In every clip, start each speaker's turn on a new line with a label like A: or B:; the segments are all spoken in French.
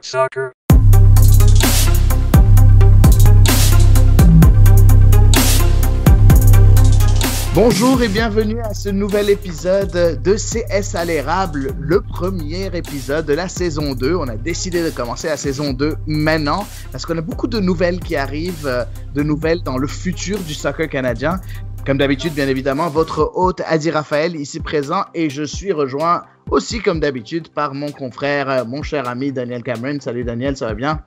A: Soccer. Bonjour et bienvenue à ce nouvel épisode de CS Alérable, le premier épisode de la saison 2. On a décidé de commencer la saison 2 maintenant parce qu'on a beaucoup de nouvelles qui arrivent, euh, de nouvelles dans le futur du soccer canadien. Comme d'habitude, bien évidemment, votre hôte Adi Raphaël ici présent et je suis rejoint aussi comme d'habitude par mon confrère, euh, mon cher ami Daniel Cameron. Salut Daniel, ça va bien?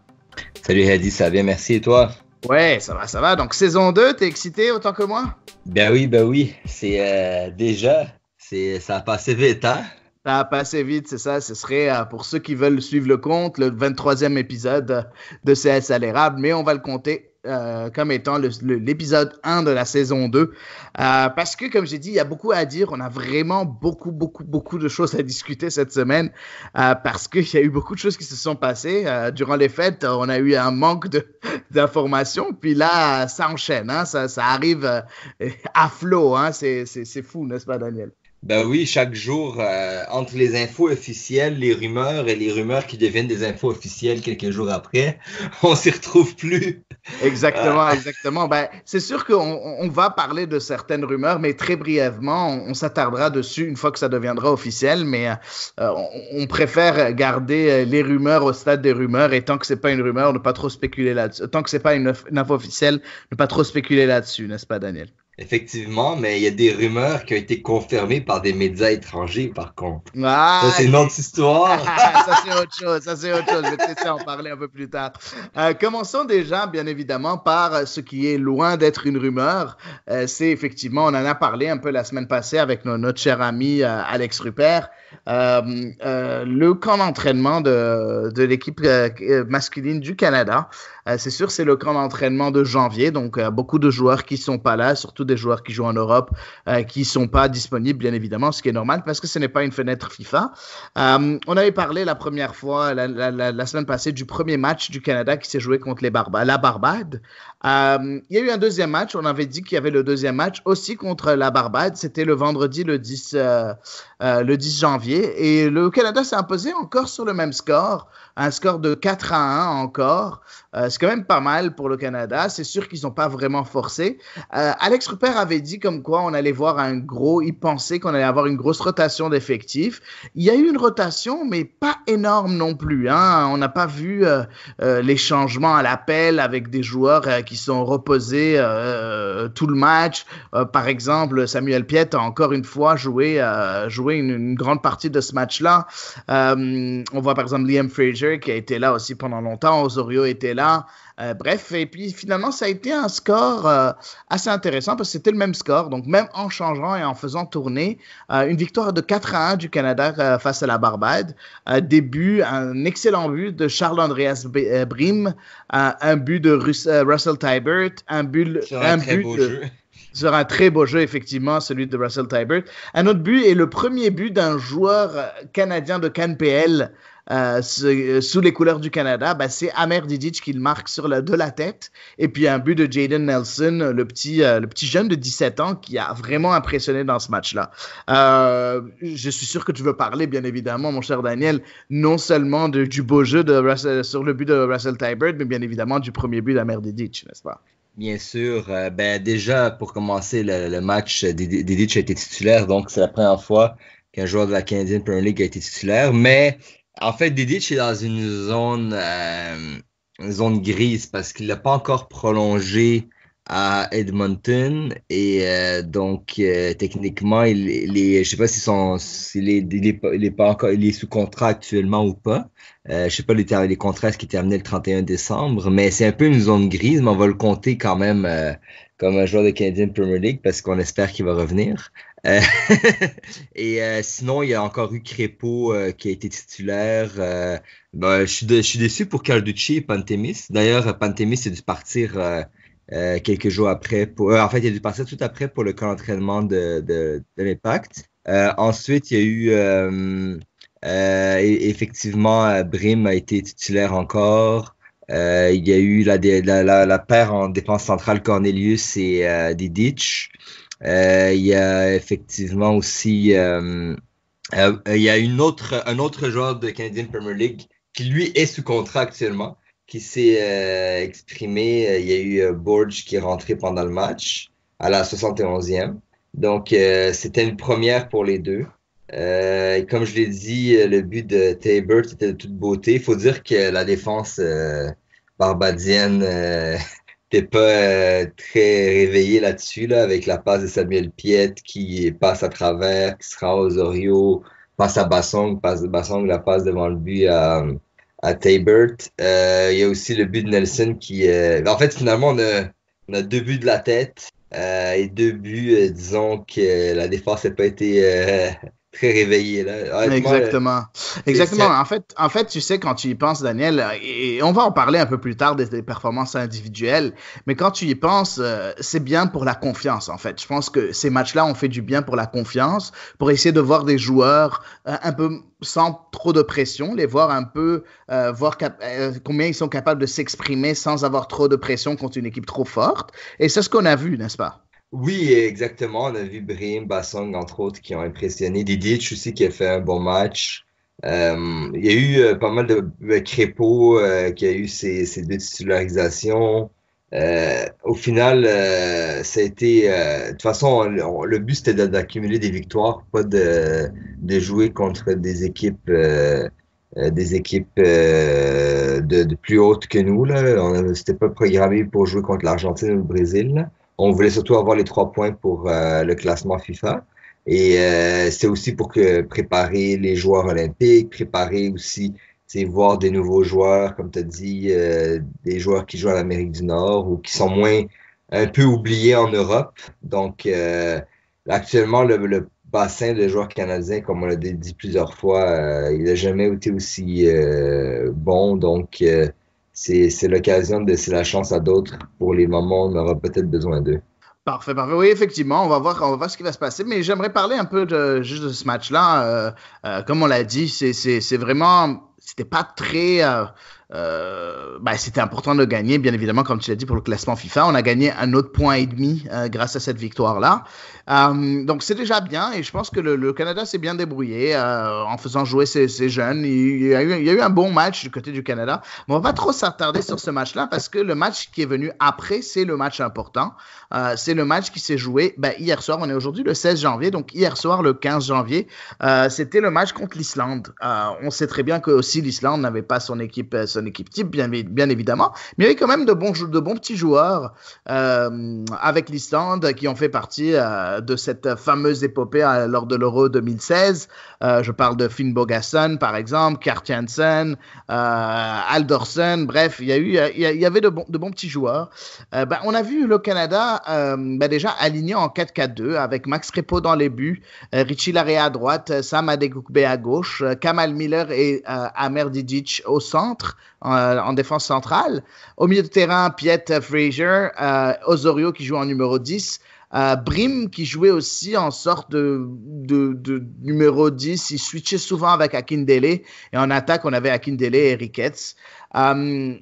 B: Salut Adi, ça va bien, merci et toi?
A: Ouais, ça va, ça va. Donc saison 2, t'es excité autant que moi?
B: Ben oui, ben oui. C'est euh, déjà, c'est, ça a passé vite, hein? Ça
A: a passé vite, c'est ça. Ce serait, euh, pour ceux qui veulent suivre le compte, le 23e épisode de CS à l'érable, mais on va le compter euh, comme étant l'épisode 1 de la saison 2. Euh, parce que, comme j'ai dit, il y a beaucoup à dire. On a vraiment beaucoup, beaucoup, beaucoup de choses à discuter cette semaine. Euh, parce qu'il y a eu beaucoup de choses qui se sont passées. durant les fêtes, on a eu un manque d'informations. Puis là, ça enchaîne. Hein. ça, ça, arrive à flot. Hein, C'est fou, n'est-ce pas, Daniel?
B: Ben oui, chaque jour, euh, entre les infos officielles, les rumeurs et les rumeurs qui deviennent des infos officielles quelques jours après, on s'y retrouve plus. Exactement, euh. exactement. Ben,
A: c'est sûr qu'on va parler de certaines rumeurs, mais très brièvement, on, s'attardera dessus une fois que ça deviendra officiel, mais euh, on, préfère garder les rumeurs au stade des rumeurs, et tant que c'est pas une rumeur, ne pas trop spéculer là-dessus. Tant que c'est pas une info officielle, ne pas trop spéculer là-dessus, n'est-ce pas, Daniel?
B: Effectivement, mais il y a des rumeurs qui ont été confirmées par des médias étrangers, par contre.
A: ça, c'est une autre
B: histoire.
A: Ah, ça, c'est autre chose. Ça, c'est autre chose. Je vais peut-être en parler un peu plus tard. Euh, commençons déjà, bien évidemment, par ce qui est loin d'être une rumeur. Euh, c'est effectivement, on en a parlé un peu la semaine passée avec notre cher ami euh, Alex Rupert. le camp d'entraînement de l'équipe masculine du Canada euh, c'est sûr, c'est le camp d'entraînement de janvier, donc euh, beaucoup de joueurs qui sont pas là, surtout des joueurs qui jouent en Europe, qui euh, qui sont pas disponibles, bien évidemment, ce qui est normal parce que ce n'est pas une fenêtre FIFA. on avait parlé la première fois, la, semaine passée, du premier match du Canada qui s'est joué contre les la Barbade. il y a eu un deuxième match, on avait dit qu'il y avait le deuxième match aussi contre la Barbade, c'était le vendredi le 10, le 10 janvier, et le Canada s'est imposé encore sur le même score, un score de 4 à 1 encore c'est quand même pas mal pour le Canada. C'est sûr qu'ils n'ont pas vraiment forcé. Euh, Alex Rupert avait dit comme quoi on allait voir un gros, il pensait qu'on allait avoir une grosse rotation d'effectifs. Il y a eu une rotation, mais pas énorme non plus. Hein. On n'a pas vu euh, euh, les changements à l'appel avec des joueurs qui sont reposés tout le match. par exemple, Samuel Piet a encore une fois joué, une, grande partie de ce match-là. on voit par exemple Liam Fraser qui a été là aussi pendant longtemps, Osorio était là. Euh, bref, et puis finalement, ça a été un score euh, assez intéressant parce que c'était le même score. Donc, même en changeant et en faisant tourner, euh, une victoire de 4 à 1 du Canada face à la Barbade. début, un excellent but de Charles-Andreas Brim, un but de Russell Tybert, un but, un, très beau jeu. Sur un très beau jeu, effectivement, celui de Russell Tybert. Un autre but est le premier but d'un joueur canadien de CanPL. Euh, euh, sous les couleurs du Canada, bah, c'est Amer Didic qui le marque sur de la tête. Et puis un but de Jaden Nelson, le petit, euh, le petit jeune de 17 ans qui a vraiment impressionné dans ce match-là. je suis sûr que tu veux parler, bien évidemment, mon cher Daniel, non seulement du beau jeu de sur le but de Russell Tybert, mais bien évidemment du premier but d'Amer Didic, n'est-ce pas?
B: Bien sûr. Ben, déjà, pour commencer, le, match, Didic a été titulaire, donc c'est la première fois qu'un joueur de la Canadian Premier League a été titulaire. Mais en fait, Didic est dans une zone, euh, zone grise parce qu'il n'a pas encore prolongé à Edmonton et euh, donc euh, techniquement il, ne sais pas si s'il est, il est, pas encore il est sous contrat actuellement ou pas euh, je sais pas les, les qu'il qui terminé le 31 décembre mais c'est un peu une zone grise mais on va le compter quand même comme un joueur de Canadian Premier League parce qu'on espère qu'il va revenir. Euh, et euh, sinon, il y a encore eu Crépeau euh, qui a été titulaire. Ben, je, suis je, suis déçu pour Calducci et Pantemis. D'ailleurs, Pantemis a dû partir quelques jours après. Pour, en fait, il a dû partir tout après pour le camp d'entraînement de, de, de l'Impact. ensuite, il y a eu... effectivement, Brim a été titulaire encore. Euh, il y a eu la, paire en défense centrale Cornelius et euh, Diditch euh, il y a effectivement aussi il y a une autre, un autre joueur de Canadian Premier League qui lui est sous contrat actuellement, qui s'est exprimé. Il y a eu Borge qui est rentré pendant le match à la 71e. Donc c'était une première pour les deux. Euh, comme je l'ai dit, euh, le but de Tabert était de toute beauté. Il faut dire que la défense euh, barbadienne n'était pas très réveillée là-dessus, là, avec la passe de Samuel Piette qui passe à travers, qui sera aux Orio, passe à Bassong, passe Bassong, la passe devant le but à, à Tabert. il y a aussi le but de Nelson qui... en fait, finalement, on on a deux buts de la tête. et deux buts, disons que la défense n'a pas été très réveillé là. Euh, Exactement. Exactement. En
A: fait, en fait, tu sais, quand tu y penses, Daniel, et on va en parler un peu plus tard des, performances individuelles, mais quand tu y penses, euh, c'est bien pour la confiance, en fait. Je pense que ces matchs-là ont fait du bien pour la confiance, pour essayer de voir des joueurs euh, un peu sans trop de pression, les voir un peu, voir combien ils sont capables de s'exprimer sans avoir trop de pression contre une équipe trop forte. Et c'est ce qu'on a vu, n'est-ce pas?
B: Oui, exactement. On a vu Brim, Bassong, entre autres, qui ont impressionné. Diditch aussi, qui a fait un bon match. Euh, il y a eu euh, pas mal de euh, qui a eu ces deux titularisations. Euh, au final, ça a été. de toute façon, le but c'était d'accumuler des victoires, pas de, de jouer contre des équipes, des équipes de, plus hautes que nous. Là, c'était pas programmé pour jouer contre l'Argentine ou le Brésil on voulait surtout avoir les trois points pour euh, le classement FIFA. Et euh, c'est aussi pour que préparer les joueurs olympiques, préparer aussi voir des nouveaux joueurs, comme tu as dit, euh, des joueurs qui jouent en Amérique du Nord ou qui sont moins un peu oubliés en Europe. Donc actuellement, le, bassin de joueurs canadiens, comme on l'a dit plusieurs fois, il n'a jamais été aussi bon. Donc c'est, l'occasion de laisser la chance à d'autres pour les moments où on aura peut-être besoin d'eux. Parfait, parfait. Oui, effectivement,
A: on va voir, on va ce qui va se passer. Mais j'aimerais parler un peu de, juste de ce match-là. Euh, euh, comme on l'a dit, c'est, vraiment, c'était pas très, euh, euh, ben, c'était important de gagner, bien évidemment, comme tu l'as dit, pour le classement FIFA. On a gagné un autre point et demi euh, grâce à cette victoire-là. Euh, donc c'est déjà bien et je pense que le, Canada s'est bien débrouillé en faisant jouer ses, jeunes. Il y, a eu, un bon match du côté du Canada. Mais on va pas trop s'attarder sur ce match-là parce que le match qui est venu après, c'est le match important. c'est le match qui s'est joué ben, hier soir. On est aujourd'hui le 16 janvier, donc hier soir, le 15 janvier, c'était le match contre l'Islande. on sait très bien que aussi l'Islande n'avait pas son équipe son équipe type, bien, évidemment. Mais il y avait quand même de bons, petits joueurs euh, avec l'Islande qui ont fait partie euh, de cette fameuse épopée euh, lors de l'Euro 2016. je parle de Finn Bogason, par exemple, Kart Janssen, Aldorsen. Bref, il y, avait de, bons petits joueurs. Bah, on a vu le Canada bah, déjà aligné en 4-4-2 avec Max repo dans les buts, Richie Larré à droite, Sam Adegukbe à gauche, Kamal Miller et Amer Didic au centre en, défense centrale. Au milieu de terrain, Piet Fraser, euh, Osorio qui joue en numéro 10. Euh, Brim, qui jouait aussi en sorte de, numéro 10, il switchait souvent avec Akindele. Et en attaque, on avait Akindele et Ricketts. Euh,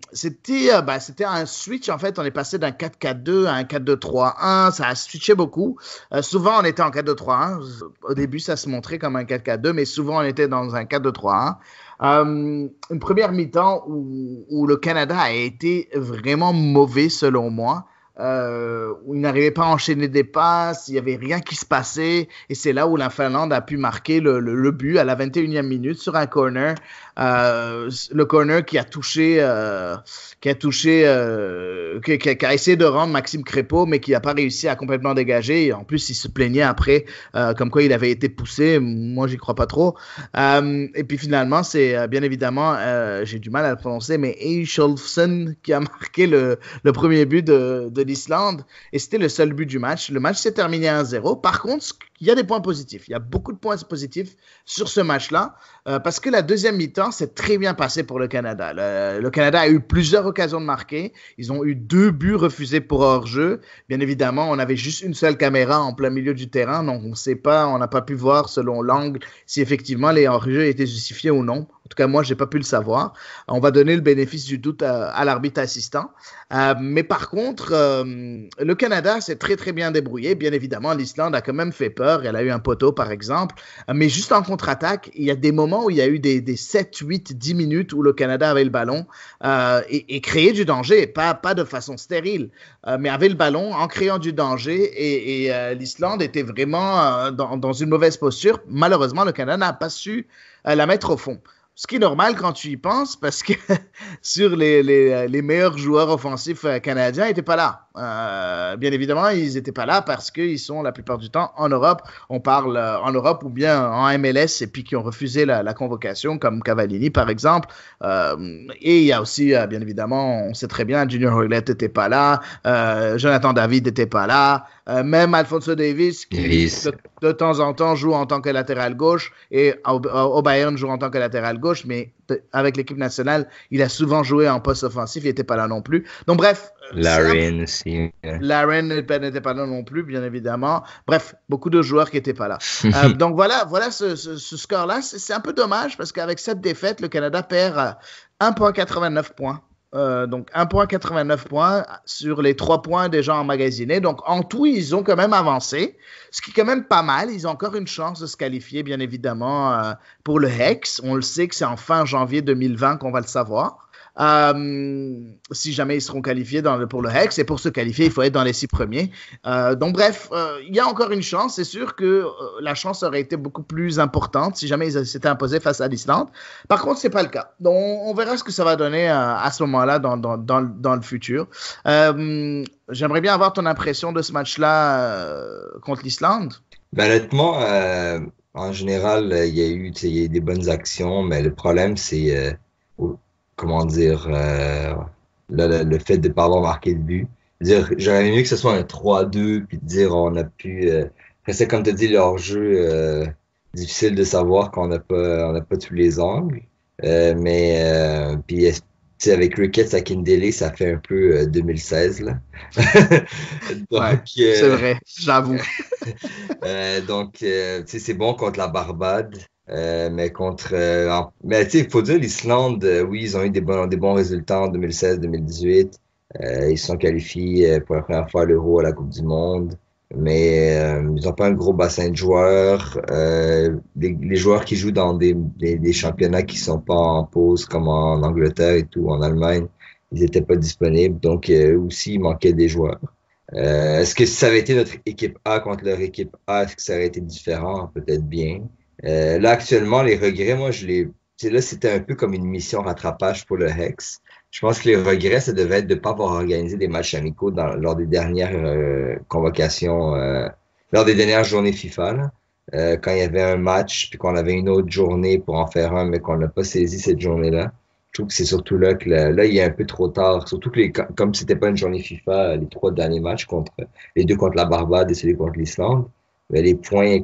A: bah, c'était un switch, en fait. On est passé d'un 4-4-2 à un 4-2-3-1. Ça a switché beaucoup. souvent, on était en 4-2-3-1. Au début, ça se montrait comme un 4-4-2, mais souvent, on était dans un 4-2-3-1. Euh, une première mi-temps où, le Canada a été vraiment mauvais selon moi. Euh, où il n'arrivait pas à enchaîner des passes, il n'y avait rien qui se passait, et c'est là où la Finlande a pu marquer le but à la 21e minute sur un corner. Euh, le corner qui a touché, euh, qui a touché, euh, qui, a essayé de rendre Maxime Crépeau, mais qui n'a pas réussi à complètement dégager. Et en plus, il se plaignait après, comme quoi il avait été poussé. Moi, j'y crois pas trop. et puis finalement, c'est bien évidemment, j'ai du mal à le prononcer, mais Eichholfsen qui a marqué le, premier but de, de l'Islande. Et c'était le seul but du match. Le match s'est terminé à 0. Par contre, il y a des points positifs. Il y a beaucoup de points positifs sur ce match-là euh, parce que la deuxième mi-temps s'est très bien passée pour le Canada. Le, le, Canada a eu plusieurs occasions de marquer. Ils ont eu deux buts refusés pour hors-jeu. Bien évidemment, on avait juste une seule caméra en plein milieu du terrain, donc on ne sait pas, on n'a pas pu voir selon l'angle si effectivement les hors-jeux étaient justifiés ou non. En tout cas, moi, j'ai pas pu le savoir. On va donner le bénéfice du doute à, l'arbitre assistant. Euh, mais par contre, euh, le Canada s'est très très bien débrouillé. Bien évidemment, l'Islande a quand même fait peur. Elle a eu un poteau, par exemple. Mais juste en contre-attaque, il y a des moments où il y a eu des, 7, 8, 10 minutes où le Canada avait le ballon euh, et, et créait du danger. Pas, pas de façon stérile, mais avait le ballon en créant du danger. Et, l'Islande était vraiment dans, dans, une mauvaise posture. Malheureusement, le Canada n'a pas su la mettre au fond. Ce qui est normal quand tu y penses, parce que sur les, les, meilleurs joueurs offensifs euh, canadiens, ils n'étaient pas là. Euh, bien évidemment, ils n'étaient pas là parce qu'ils sont la plupart du temps en Europe. On parle euh, en Europe ou bien en MLS et puis qui ont refusé la, convocation, comme Cavallini par exemple. Euh, et il y a aussi, bien évidemment, on sait très bien, Junior Hoylett n'était pas là, Jonathan David n'était pas là, même Alfonso Davis qui De, temps en temps joue en tant que latéral gauche et au, Bayern joue en tant que latéral gauche, mais avec l'équipe nationale, il a souvent joué en poste offensif, il n'était pas là non plus. Donc bref,
B: euh, Laren euh.
A: Laren n'était pas là non plus, bien évidemment. Bref, beaucoup de joueurs qui n'étaient pas là. Euh, donc voilà, voilà ce, score-là. C'est un peu dommage parce qu'avec cette défaite, le Canada perd 1,89 points. Euh, donc 1,89 points sur les 3 points déjà emmagasinés. Donc en tout, ils ont quand même avancé, ce qui est quand même pas mal. Ils ont encore une chance de se qualifier, bien évidemment, pour le Hex. On le sait que c'est en fin janvier 2020 qu'on va le savoir. Euh, si jamais ils seront qualifiés dans pour le Hex. Et pour se qualifier, il faut être dans les six premiers. Euh, donc bref, euh, il y a encore une chance. C'est sûr que la chance aurait été beaucoup plus importante si jamais ils s'étaient imposés face à l'Islande. Par contre, c'est pas le cas. Donc on verra ce que ça va donner à ce moment-là dans, dans, dans, le futur. J'aimerais bien avoir ton impression de ce match-là
B: contre l'Islande. Ben, honnêtement, en général, il y, a eu, des bonnes actions, mais le problème, c'est euh, comment dire, euh, le, fait de ne pas avoir marqué de but. Dire, j'aurais aimé que ce soit un 3-2, puis dire on a pu. c'est euh, comme tu dis, leur jeu, euh, difficile de savoir qu'on n'a pas, on pas tous les angles. mais, puis avec Ricketts à Kindele, ça fait un peu 2016. Là. donc, c'est vrai, j'avoue. donc, c'est bon contre la Barbade. Euh, mais contre. Euh, mais tu il faut dire, l'Islande, euh, oui, ils ont eu des bons, résultats en 2016-2018. ils sont qualifiés pour la première fois à l'Euro à la Coupe du Monde. Mais ils n'ont pas un gros bassin de joueurs. Les, joueurs qui jouent dans des, des, championnats qui ne sont pas en pause, comme en Angleterre et tout, en Allemagne, ils n'étaient pas disponibles. Donc, aussi, il manquait des joueurs. Est-ce que ça aurait été notre équipe A contre leur équipe A, est-ce que ça aurait été différent? Peut-être bien. Euh, là, actuellement, les regrets, moi, je les. Là, c'était un peu comme une mission rattrapage pour le Hex. Je pense que les regrets, ça devait être de ne pas avoir organisé des matchs amicaux dans, lors des dernières euh, convocations, euh, lors des dernières journées FIFA. quand il y avait un match, puis qu'on avait une autre journée pour en faire un, mais qu'on n'a pas saisi cette journée-là. Je trouve que c'est surtout là que là, il a un peu trop tard. Surtout que les, comme c'était pas une journée FIFA, les trois derniers matchs contre les deux contre la Barbade et celui contre l'Islande, les points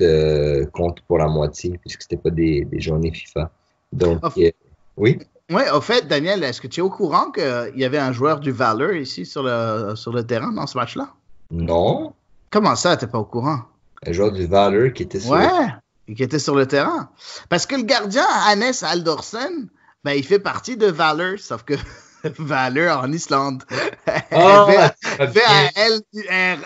B: euh, comptent, pour la moitié, puisque ce pas des, journées FIFA. Donc, euh, oui.
A: Oui, au fait, Daniel, est-ce que tu es au courant qu'il euh, y avait un joueur du Valor ici sur le, terrain dans ce match-là?
B: Non.
A: Comment ça, tu t'es
B: pas au courant? Un joueur du Valor qui était sur ouais,
A: le... qui était sur le terrain. Parce que le gardien, Hannes Aldorsen, ben, il fait partie de Valor, sauf que Valor en Islande. Oh, ah, V-A-L-U-R.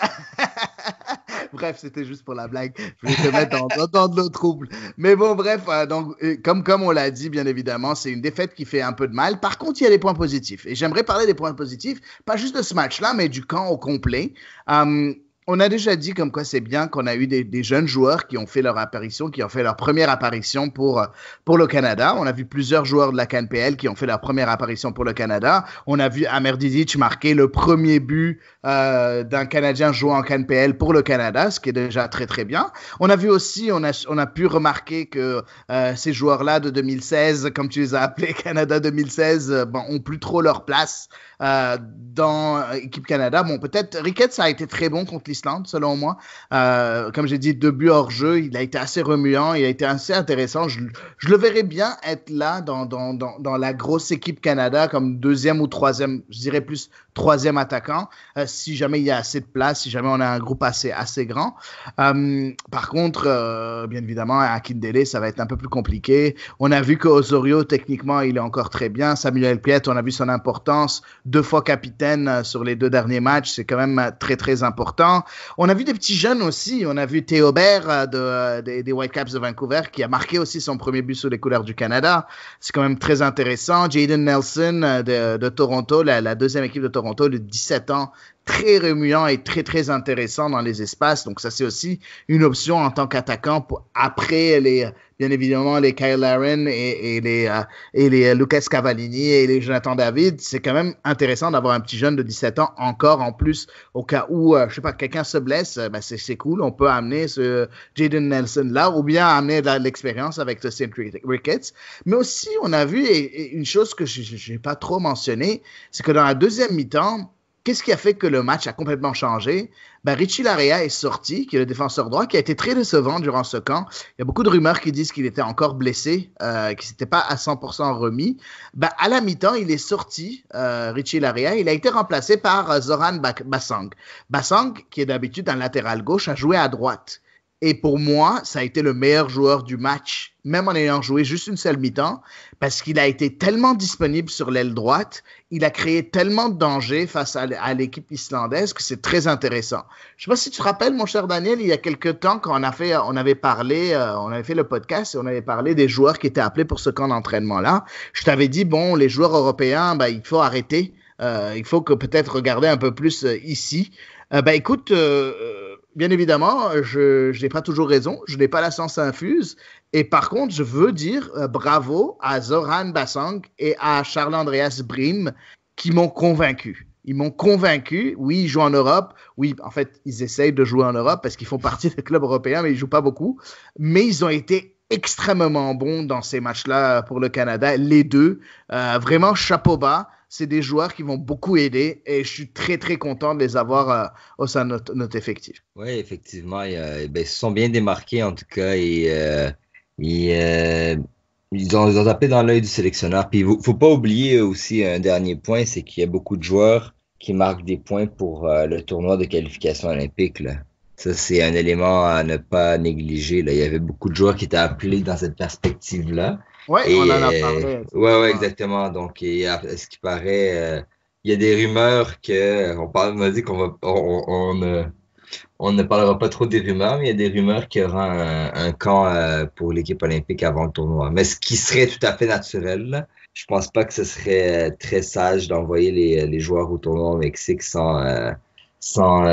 A: bref, c'était juste pour la blague. Je vais te mettre dans, de trouble. Mais bon, bref, euh, donc, euh, comme, on l'a dit, bien évidemment, c'est une défaite qui fait un peu de mal. Par contre, il y a des points positifs. Et j'aimerais parler des points positifs, pas juste de ce match-là, mais du camp au complet. Euh, on a déjà dit comme quoi c'est bien qu'on a eu des, jeunes joueurs qui ont fait leur apparition, qui ont fait leur première apparition pour, euh, pour le Canada. On a vu plusieurs joueurs de la CanPL qui ont fait leur première apparition pour le Canada. On a vu Amer marquer le premier but euh, d'un Canadien jouant en CanPL pour le Canada, ce qui est déjà très très bien. On a vu aussi, on a, on a pu remarquer que euh, ces joueurs-là de 2016, comme tu les as appelés Canada 2016, bon, ont plus trop leur place euh, dans l'équipe euh, Canada. Bon, peut-être Ricketts a été très bon contre l'Islande, selon moi. Euh, comme j'ai dit, deux buts hors jeu, il a été assez remuant, il a été assez intéressant. Je, le verrais bien être là dans, dans, la grosse équipe Canada comme deuxième ou troisième, je dirais plus troisième attaquant, si jamais il y a assez de place, si jamais on a un groupe assez, assez grand. par contre, bien évidemment, à Kindele, ça va être un peu plus compliqué. On a vu que Osorio, techniquement, il est encore très bien. Samuel Piet, on a vu son importance deux fois capitaine euh, sur les deux derniers matchs. C'est quand même euh, très, très important. On a vu des petits jeunes aussi. On a vu Théobert euh, de, des, des Whitecaps de Vancouver qui a marqué aussi son premier but sous les couleurs du Canada. C'est quand même très intéressant. Jaden Nelson de, de Toronto, la, la, deuxième équipe de Toronto, de 17 ans, très remuant et très très intéressant dans les espaces. Donc ça c'est aussi une option en tant qu'attaquant pour après les bien évidemment les Kyle Aaron et, les euh, et les euh, Lucas Cavallini et les Jonathan David. C'est quand même intéressant d'avoir un petit jeune de 17 ans encore en plus au cas où euh, je sais pas quelqu'un se blesse, ben c'est cool, on peut amener ce Jaden Nelson là ou bien amener l'expérience avec ce St. Ricketts. Mais aussi on a vu et, une chose que je n'ai pas trop mentionné, c'est que dans la deuxième mi-temps Qu'est-ce qui a fait que le match a complètement changé? Ben, Richie Larea est sorti, qui est le défenseur droit, qui a été très décevant durant ce camp. Il y a beaucoup de rumeurs qui disent qu'il était encore blessé, euh, qu'il ne s'était pas à 100% remis. Ben, à la mi-temps, il est sorti, euh, Richie Larea. Il a été remplacé par euh, Zoran Bassang. Bassang, qui est d'habitude un latéral gauche, a joué à droite. Et pour moi, ça a été le meilleur joueur du match, même en ayant joué juste une seule mi-temps, parce qu'il a été tellement disponible sur l'aile droite, il a créé tellement de dangers face à l'équipe islandaise que c'est très intéressant. Je ne sais pas si tu te rappelles, mon cher Daniel, il y a quelques temps, quand on, a fait, on avait parlé, euh, on avait fait le podcast et on avait parlé des joueurs qui étaient appelés pour ce camp d'entraînement-là, je t'avais dit, bon, les joueurs européens, bah, il faut arrêter, euh, il faut que peut-être regarder un peu plus euh, ici. Euh, bah, écoute bien évidemment, je, n'ai pas toujours raison, je n'ai pas la science infuse. Et par contre, je veux dire euh, bravo à Zoran Bassang et à Charles-Andreas Brim qui m'ont convaincu. Ils m'ont convaincu, oui, ils jouent en Europe, oui, en fait, ils essayent de jouer en Europe parce qu'ils font partie des clubs européens, mais ils ne jouent pas beaucoup. Mais ils ont été extrêmement bons dans ces matchs-là pour le Canada, les deux. Euh, vraiment, chapeau bas c'est des joueurs qui vont beaucoup aider et je suis très très content de les avoir euh, au sein de notre, effectif.
B: Oui, effectivement, eh ben, ils, se sont bien démarqués en tout cas et euh, euh, ils, ont, tapé dans l'œil du sélectionneur. Puis il faut pas oublier aussi un dernier point, c'est qu'il y a beaucoup de joueurs qui marquent des points pour le tournoi de qualification olympique. Ça, c'est un élément à ne pas négliger. Là. Il y avait beaucoup de joueurs qui étaient appelés dans cette perspective-là. Ouais, on en a euh, parlé. Ouais, ouais, exactement. Donc, ce qui paraît, euh, il y a des rumeurs que. On, parle, on dit qu'on va. On, on, ne parlera pas trop des rumeurs, mais il y a des rumeurs qu'il y aura un, camp euh, pour l'équipe olympique avant le tournoi. Mais ce qui serait tout à fait naturel, je pense pas que ce serait très sage d'envoyer les, joueurs au tournoi au Mexique sans. Euh, sans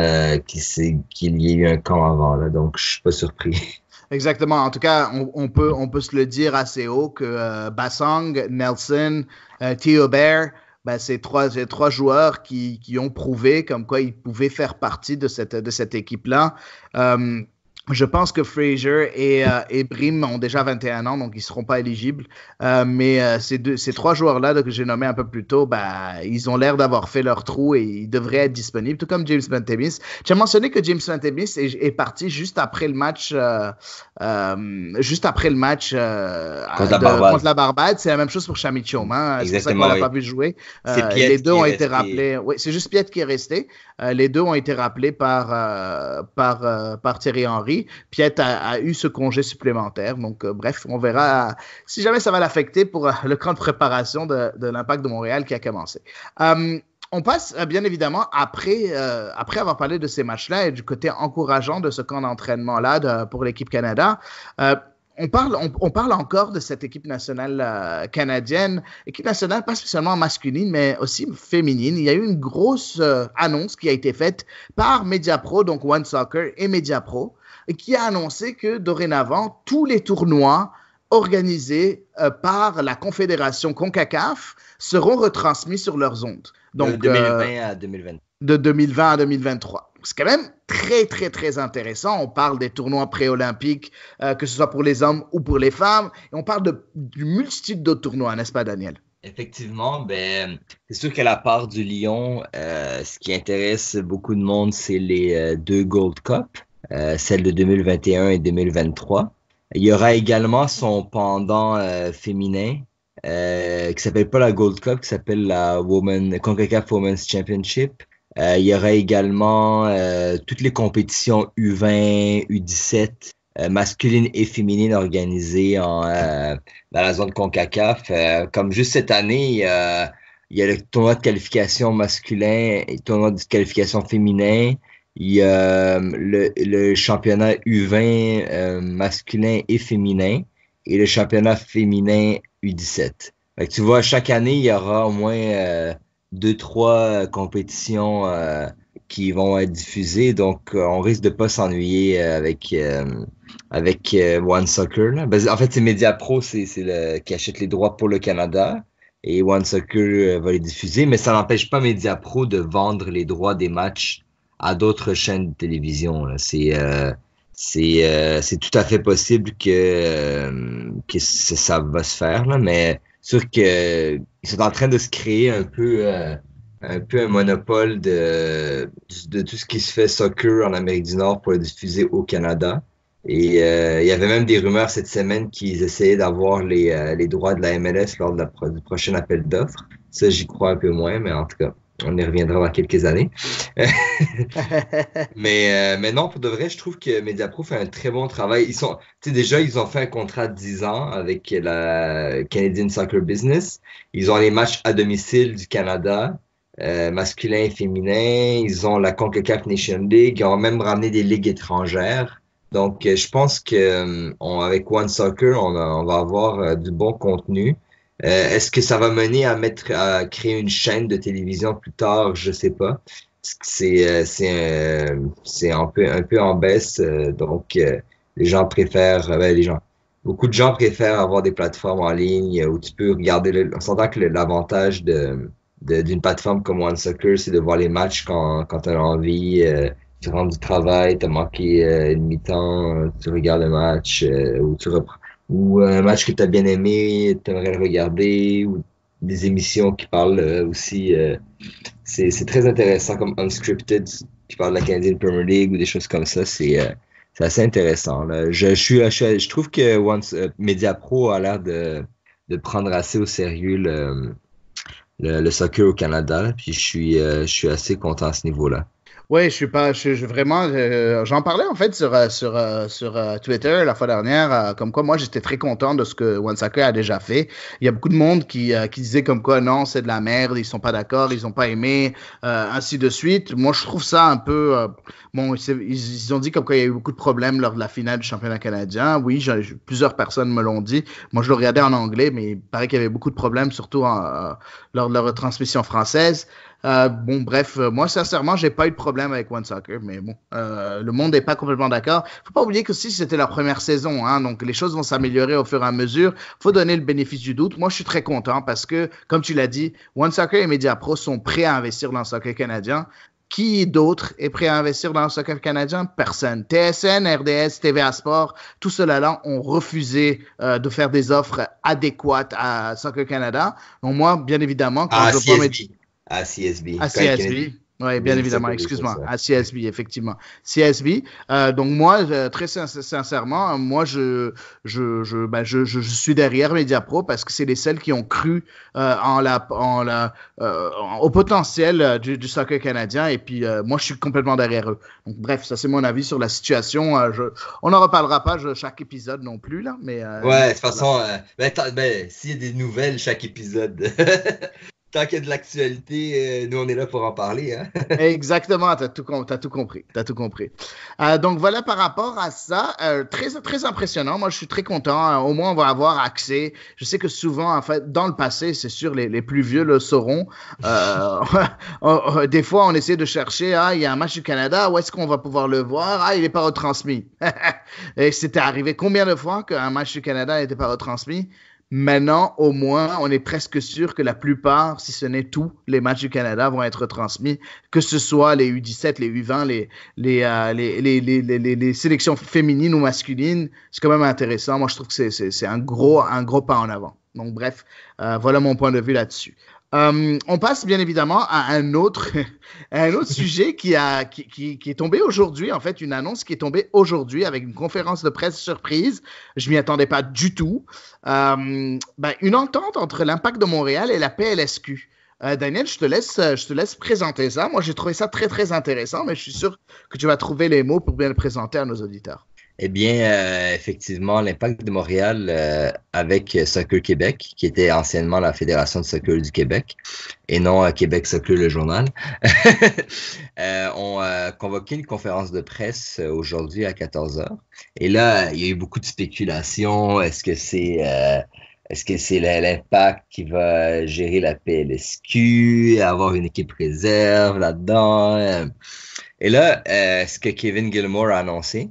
B: qu'il y ait eu un camp avant. Là, donc, je suis pas surpris.
A: Exactement. En tout cas, on, peut, on peut se le dire assez haut que euh, Bassang, Nelson, euh, Theo Bear, c'est trois, joueurs qui, qui, ont prouvé comme quoi ils pouvaient faire partie de cette, de cette équipe-là. Euh, je pense que Fraser et, euh, Brim ont déjà 21 ans, donc ils ne seront pas éligibles. Euh, mais euh, ces, ces trois joueurs-là que j'ai nommés un peu plus tôt, bah, ils ont l'air d'avoir fait leur trou et ils devraient être disponibles, tout comme James Tu as mentionné que James Bentemis est, est, parti juste après le match, juste après le match contre, la Barbade. C'est la même chose pour chami Hein? C'est ça qu'on n'a pas pu jouer. les deux ont été rappelés. Oui, c'est juste Piet qui est resté. les deux ont été rappelés par, par, par Thierry Henry. Piet a, eu ce congé supplémentaire. Donc, euh, bref, on verra euh, si jamais ça va l'affecter pour euh, le camp de préparation de, l'Impact de Montréal qui a commencé. on passe bien évidemment après, après avoir parlé de ces matchs-là et du côté encourageant de ce camp d'entraînement-là pour l'équipe Canada. on parle, on, parle encore de cette équipe nationale canadienne, équipe nationale pas spécialement masculine, mais aussi féminine. Il y a eu une grosse annonce qui a été faite par MediaPro, donc One Soccer et MediaPro, qui a annoncé que dorénavant, tous les tournois organisés euh, par la Confédération CONCACAF seront retransmis sur leurs ondes. Donc, de 2020 euh, à 2020. De 2020 à 2023. C'est quand même très, très, très intéressant. On parle des tournois pré-olympiques, euh, que ce soit pour les hommes ou pour les femmes. Et on parle de, multitude d'autres tournois, n'est-ce pas, Daniel?
B: Effectivement, ben, c'est sûr qu'à la part du Lyon, ce qui intéresse beaucoup de monde, c'est les deux Gold Cup. Euh, celle de 2021 et 2023. Il y aura également son pendant euh, féminin euh, qui s'appelle pas la Gold Cup, qui s'appelle la Women, CONCACAF Women's Championship. il y aura également toutes les compétitions U20, U17, masculines et féminines organisées en, dans la zone CONCACAF. comme juste cette année, il y a le tournoi de qualification masculin et le tournoi de qualification féminin. Il y a euh, le, championnat U20 euh, masculin et féminin et le championnat féminin U17. tu vois, chaque année, il y aura au moins euh, deux, trois compétitions qui vont être diffusées. Donc, on risque de pas s'ennuyer avec, avec One Soccer. Là. Ben, en fait, c'est Media Pro c'est le, qui achète les droits pour le Canada et One Soccer va les diffuser, mais ça n'empêche pas Media Pro de vendre les droits des matchs à d'autres chaînes de télévision. C'est euh, euh, c'est tout à fait possible que, euh, que ça va se faire, là, mais sûr qu'ils sont en train de se créer un peu un peu un monopole de, de, tout ce qui se fait soccer en Amérique du Nord pour le diffuser au Canada. Et il y avait même des rumeurs cette semaine qu'ils essayaient d'avoir les, les, droits de la MLS lors de la, du prochain appel d'offres. Ça, j'y crois un peu moins, mais en tout cas on y reviendra dans quelques années. mais, euh, mais, non, pour de vrai, je trouve que Mediapro fait un très bon travail. Ils sont, déjà, ils ont fait un contrat de 10 ans avec la Canadian Soccer Business. Ils ont les matchs à domicile du Canada, euh, masculin et féminin. Ils ont la CONCACAF Nation League. Ils ont même ramené des ligues étrangères. Donc, euh, je pense que avec One Soccer, on, on va avoir du bon contenu. Euh, est-ce que ça va mener à mettre à créer une chaîne de télévision plus tard Je sais pas. C'est c'est euh, c'est un peu un peu en baisse, euh, donc les gens préfèrent ben, les gens beaucoup de gens préfèrent avoir des plateformes en ligne où tu peux regarder le, on s'entend que l'avantage de d'une plateforme comme One Soccer, c'est de voir les matchs quand, quand tu as envie, tu rentres du travail, tu as manqué une mi-temps, tu regardes le match ou tu reprends ou un match que tu as bien aimé, tu aimerais le regarder, ou des émissions qui parlent euh, aussi. Euh, c'est très intéressant, comme Unscripted, qui parle de la Canadian Premier League ou des choses comme ça. C'est euh, assez intéressant. Je, trouve que Once, Media Pro a l'air de, de, prendre assez au sérieux le, le, le, soccer au Canada. Puis je suis, je suis assez content à ce niveau-là.
A: Oui, je suis pas, je, vraiment, euh, j'en parlais en fait sur euh, sur euh, sur, Twitter la fois dernière, comme quoi moi j'étais très content de ce que Wansaka a déjà fait. Il y a beaucoup de monde qui qui disait comme quoi non c'est de la merde, ils sont pas d'accord, ils ont pas aimé, ainsi de suite. Moi je trouve ça un peu, bon ils, ont dit comme quoi il y a eu beaucoup de problèmes lors de la finale du championnat canadien. Oui, plusieurs personnes me l'ont dit. Moi je le regardais en anglais, mais il paraît qu'il y avait beaucoup de problèmes surtout en, lors de la retransmission française. Euh, bon, bref, euh, moi, sincèrement, j'ai pas eu de problème avec One Soccer, mais bon, euh, le monde n'est pas complètement d'accord. Faut pas oublier que si c'était la première saison, hein, donc les choses vont s'améliorer au fur et à mesure. Faut donner le bénéfice du doute. Moi, je suis très content parce que, comme tu l'as dit, One Soccer et MediaPro sont prêts à investir dans le soccer canadien. Qui d'autre est prêt à investir dans le soccer canadien? Personne. TSN, RDS, TVA Sport, tout cela-là ont refusé euh, de faire des offres adéquates à Soccer Canada. Donc moi, bien évidemment, quand je vois
B: à CSB. À CSB.
A: Oui, bien évidemment, excuse-moi, hein. à CSB, effectivement. CSB, euh, donc moi, très sincèrement, moi, ben, je, je, je, suis derrière Mediapro parce que c'est les seuls qui ont cru euh, en la, euh, au potentiel du, soccer canadien et puis moi, je suis complètement derrière eux. Donc bref, ça c'est mon avis sur la situation. on n'en reparlera pas chaque épisode non plus,
B: là, mais... ouais, de toute façon, ben, ben, s'il y a des nouvelles chaque épisode... tant qu'il y a de l'actualité, euh, nous, on est là
A: pour en parler. Hein? Exactement, tu as, tout compris. As tout compris. Euh, donc, voilà par rapport à ça. Euh, très, très impressionnant. Moi, je suis très content. Hein. au moins, on va avoir accès. Je sais que souvent, en fait, dans le passé, c'est sûr, les, les, plus vieux le sauront. des fois, on essaie de chercher ah, il y a un match du Canada, où est-ce qu'on va pouvoir le voir Ah, il n'est pas retransmis. Et c'était arrivé combien de fois qu'un match du Canada n'était pas retransmis Maintenant, au moins, on est presque sûr que la plupart, si ce n'est tous, les matchs du Canada vont être transmis, que ce soit les U17, les U20, euh, les, les, les, les, sélections féminines ou masculines. C'est quand même intéressant. Moi, je trouve que c'est un gros, un gros pas en avant. Donc, bref, euh, voilà mon point de vue là-dessus. Euh, on passe bien évidemment à un autre, un autre sujet qui, a, qui, qui, est tombé aujourd'hui, en fait, une annonce qui est tombée aujourd'hui avec une conférence de presse surprise. Je m'y attendais pas du tout. Euh, ben, une entente entre l'Impact de Montréal et la PLSQ. Euh, Daniel, je te, laisse, je te laisse présenter ça. Moi, j'ai trouvé ça très, très intéressant, mais je suis sûr que tu vas trouver les mots pour bien le présenter à nos
B: auditeurs. Eh bien, euh, effectivement, l'impact de Montréal euh, avec Soccer Québec, qui était anciennement la Fédération de soccer du Québec, et non euh, Québec Soccer le journal, ont convoqué une conférence de presse aujourd'hui à 14h. Et là, il y a eu beaucoup de spéculations. Est-ce que c'est... Est-ce que c'est l'impact qui va gérer la PLSQ, avoir une équipe réserve là-dedans? Et là, ce que Kevin Gilmore a annoncé,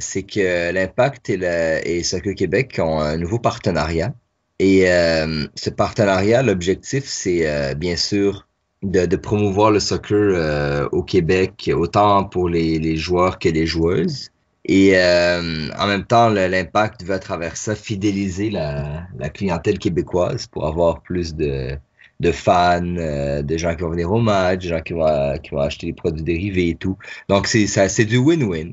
B: c'est que l'Impact et, et Soccer Québec ont un nouveau partenariat. Et euh, ce partenariat, l'objectif, c'est euh, bien sûr de, promouvoir le soccer euh, au Québec, autant pour les, joueurs que les joueuses. Et en même temps, l'impact veut à travers ça fidéliser la, clientèle québécoise pour avoir plus de, de fans, euh, de gens qui vont venir au match, de gens qui vont, qui vont acheter des produits dérivés et tout. Donc, c'est du win-win.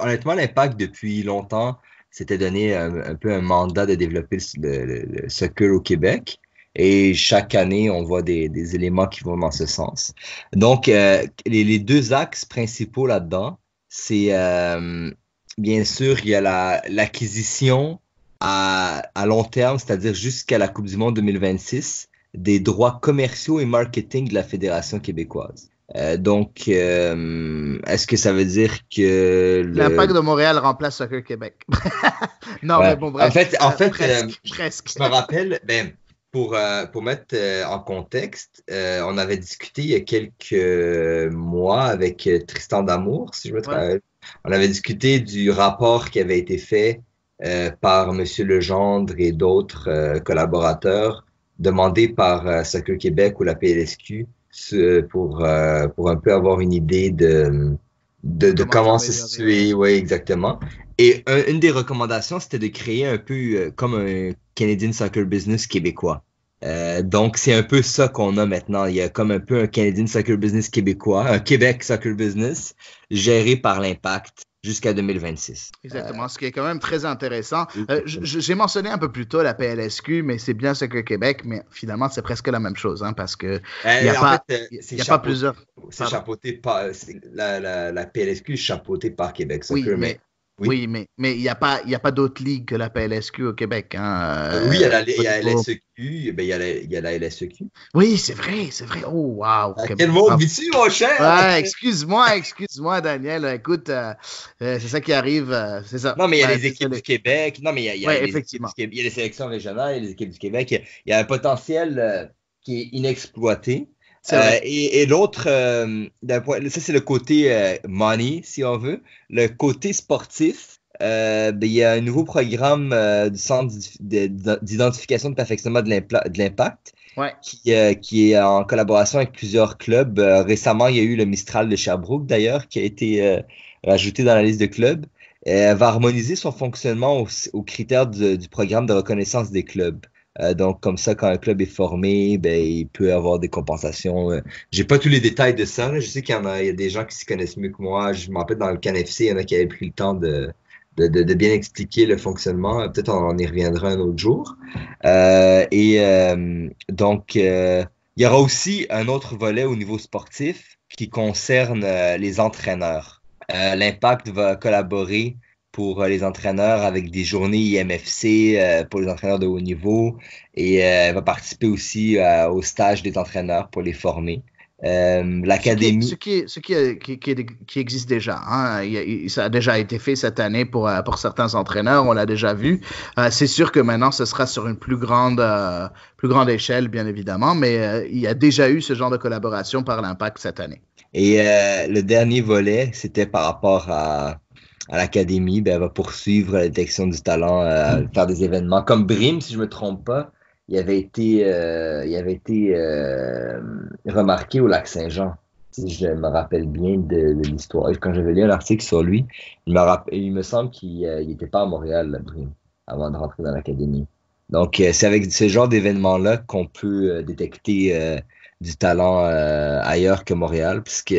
B: honnêtement, l'impact depuis longtemps c'était donné un, peu un mandat de développer le, soccer au Québec. Et chaque année, on voit des, éléments qui vont dans ce sens. Donc, euh, les, deux axes principaux là-dedans, c'est euh, bien sûr, il y a l'acquisition à, à long terme, c'est-à-dire jusqu'à la Coupe du Monde 2026 des droits commerciaux et marketing de la Fédération québécoise. Euh, donc, euh, est-ce que ça veut dire que l'impact de
A: Montréal remplace Soccer Québec
B: Non, mais bon, bref. En fait, en euh, fait, euh, je me rappelle, ben, pour, pour mettre en contexte, on avait discuté il y a quelques mois avec Tristan Damour, si je me trompe. On avait discuté du rapport qui avait été fait euh, par M. Legendre et d'autres collaborateurs demandé par euh, Soccer Québec ou la PLSQ pour, euh, pour un peu avoir une idée de, de, comment, se situer. Oui, exactement. Et une des recommandations, c'était de créer un peu euh, comme un Canadian Soccer Business québécois. donc, c'est un peu ça qu'on a maintenant. Il y a comme un peu un Canadian Soccer Business québécois, un Québec Soccer Business, géré par l'Impact jusqu'à 2026.
A: Exactement, ce qui est quand même très intéressant. Euh, j'ai mentionné un peu plus tôt la PLSQ, mais c'est bien ce que Québec, mais finalement, c'est presque la même chose, hein, parce que euh,
B: il n'y a, pas, euh, plusieurs... C'est chapeauté par... La, la, la, chapeautée par Québec. Soccer, oui, mais
A: oui. mais mais il n'y a pas pas d'autre ligue que la PLSQ au Québec. Hein. oui, il y a la, LSEQ,
B: il y, a la,
A: Oui, c'est vrai, c'est vrai. Oh wow. quel mot vis-tu, mon cher Excuse-moi, excuse-moi, Daniel. Écoute, c'est ça qui arrive, c'est ça. Non, mais il y a les
B: équipes du Québec. Non, mais il y a, les Il y a les sélections régionales, il y a les équipes du Québec. Il y a, un potentiel qui est inexploité. Euh, et, l'autre, euh, ça c'est le côté euh, money, si on veut. Le côté sportif, ben, il y a un nouveau programme du Centre d'identification de perfectionnement de l'impact qui, qui, est en collaboration avec plusieurs clubs. récemment, il y a eu le Mistral de Sherbrooke, d'ailleurs, qui a été rajouté dans la liste de clubs. Elle va harmoniser son fonctionnement aux, critères du programme de reconnaissance des clubs. Euh, donc, comme ça, quand un club est formé, ben, il peut avoir des compensations. Euh. J'ai pas tous les détails de ça. Je sais qu'il y en a, il y a des gens qui s'y connaissent mieux que moi. Je m'en rappelle dans le CanFC, il y en a qui avaient pris le temps de, bien expliquer le fonctionnement. Euh, peut-être on, y reviendra un autre jour. et donc, il y aura aussi un autre volet au niveau sportif qui concerne les entraîneurs. L'impact va collaborer pour euh, les entraîneurs avec des journées IMFC euh, pour les entraîneurs de haut niveau et euh, elle va participer aussi au stage des entraîneurs pour les former. L'académie. Ce, qui, ce qui, qui, existe déjà. Hein. ça a déjà été fait
A: cette année pour, pour certains entraîneurs, on l'a déjà vu. C'est sûr que maintenant, ce sera sur une plus grande, plus grande échelle, bien évidemment, mais il y a déjà eu ce genre de collaboration par l'Impact cette année.
B: Et le dernier volet, c'était par rapport à à l'académie, ben, elle va poursuivre la détection du talent, euh, hmm. faire des événements. Comme Brim, si je me trompe pas, il avait été, euh, il avait été euh, remarqué au lac Saint-Jean. Si je me rappelle bien de, l'histoire. Quand j'avais lu un article sur lui, il me, il me semble qu'il n'était pas à Montréal, Brim, avant de rentrer dans l'académie. Donc, c'est avec ce genre d'événements-là qu'on peut détecter du talent euh, ailleurs que Montréal, puisque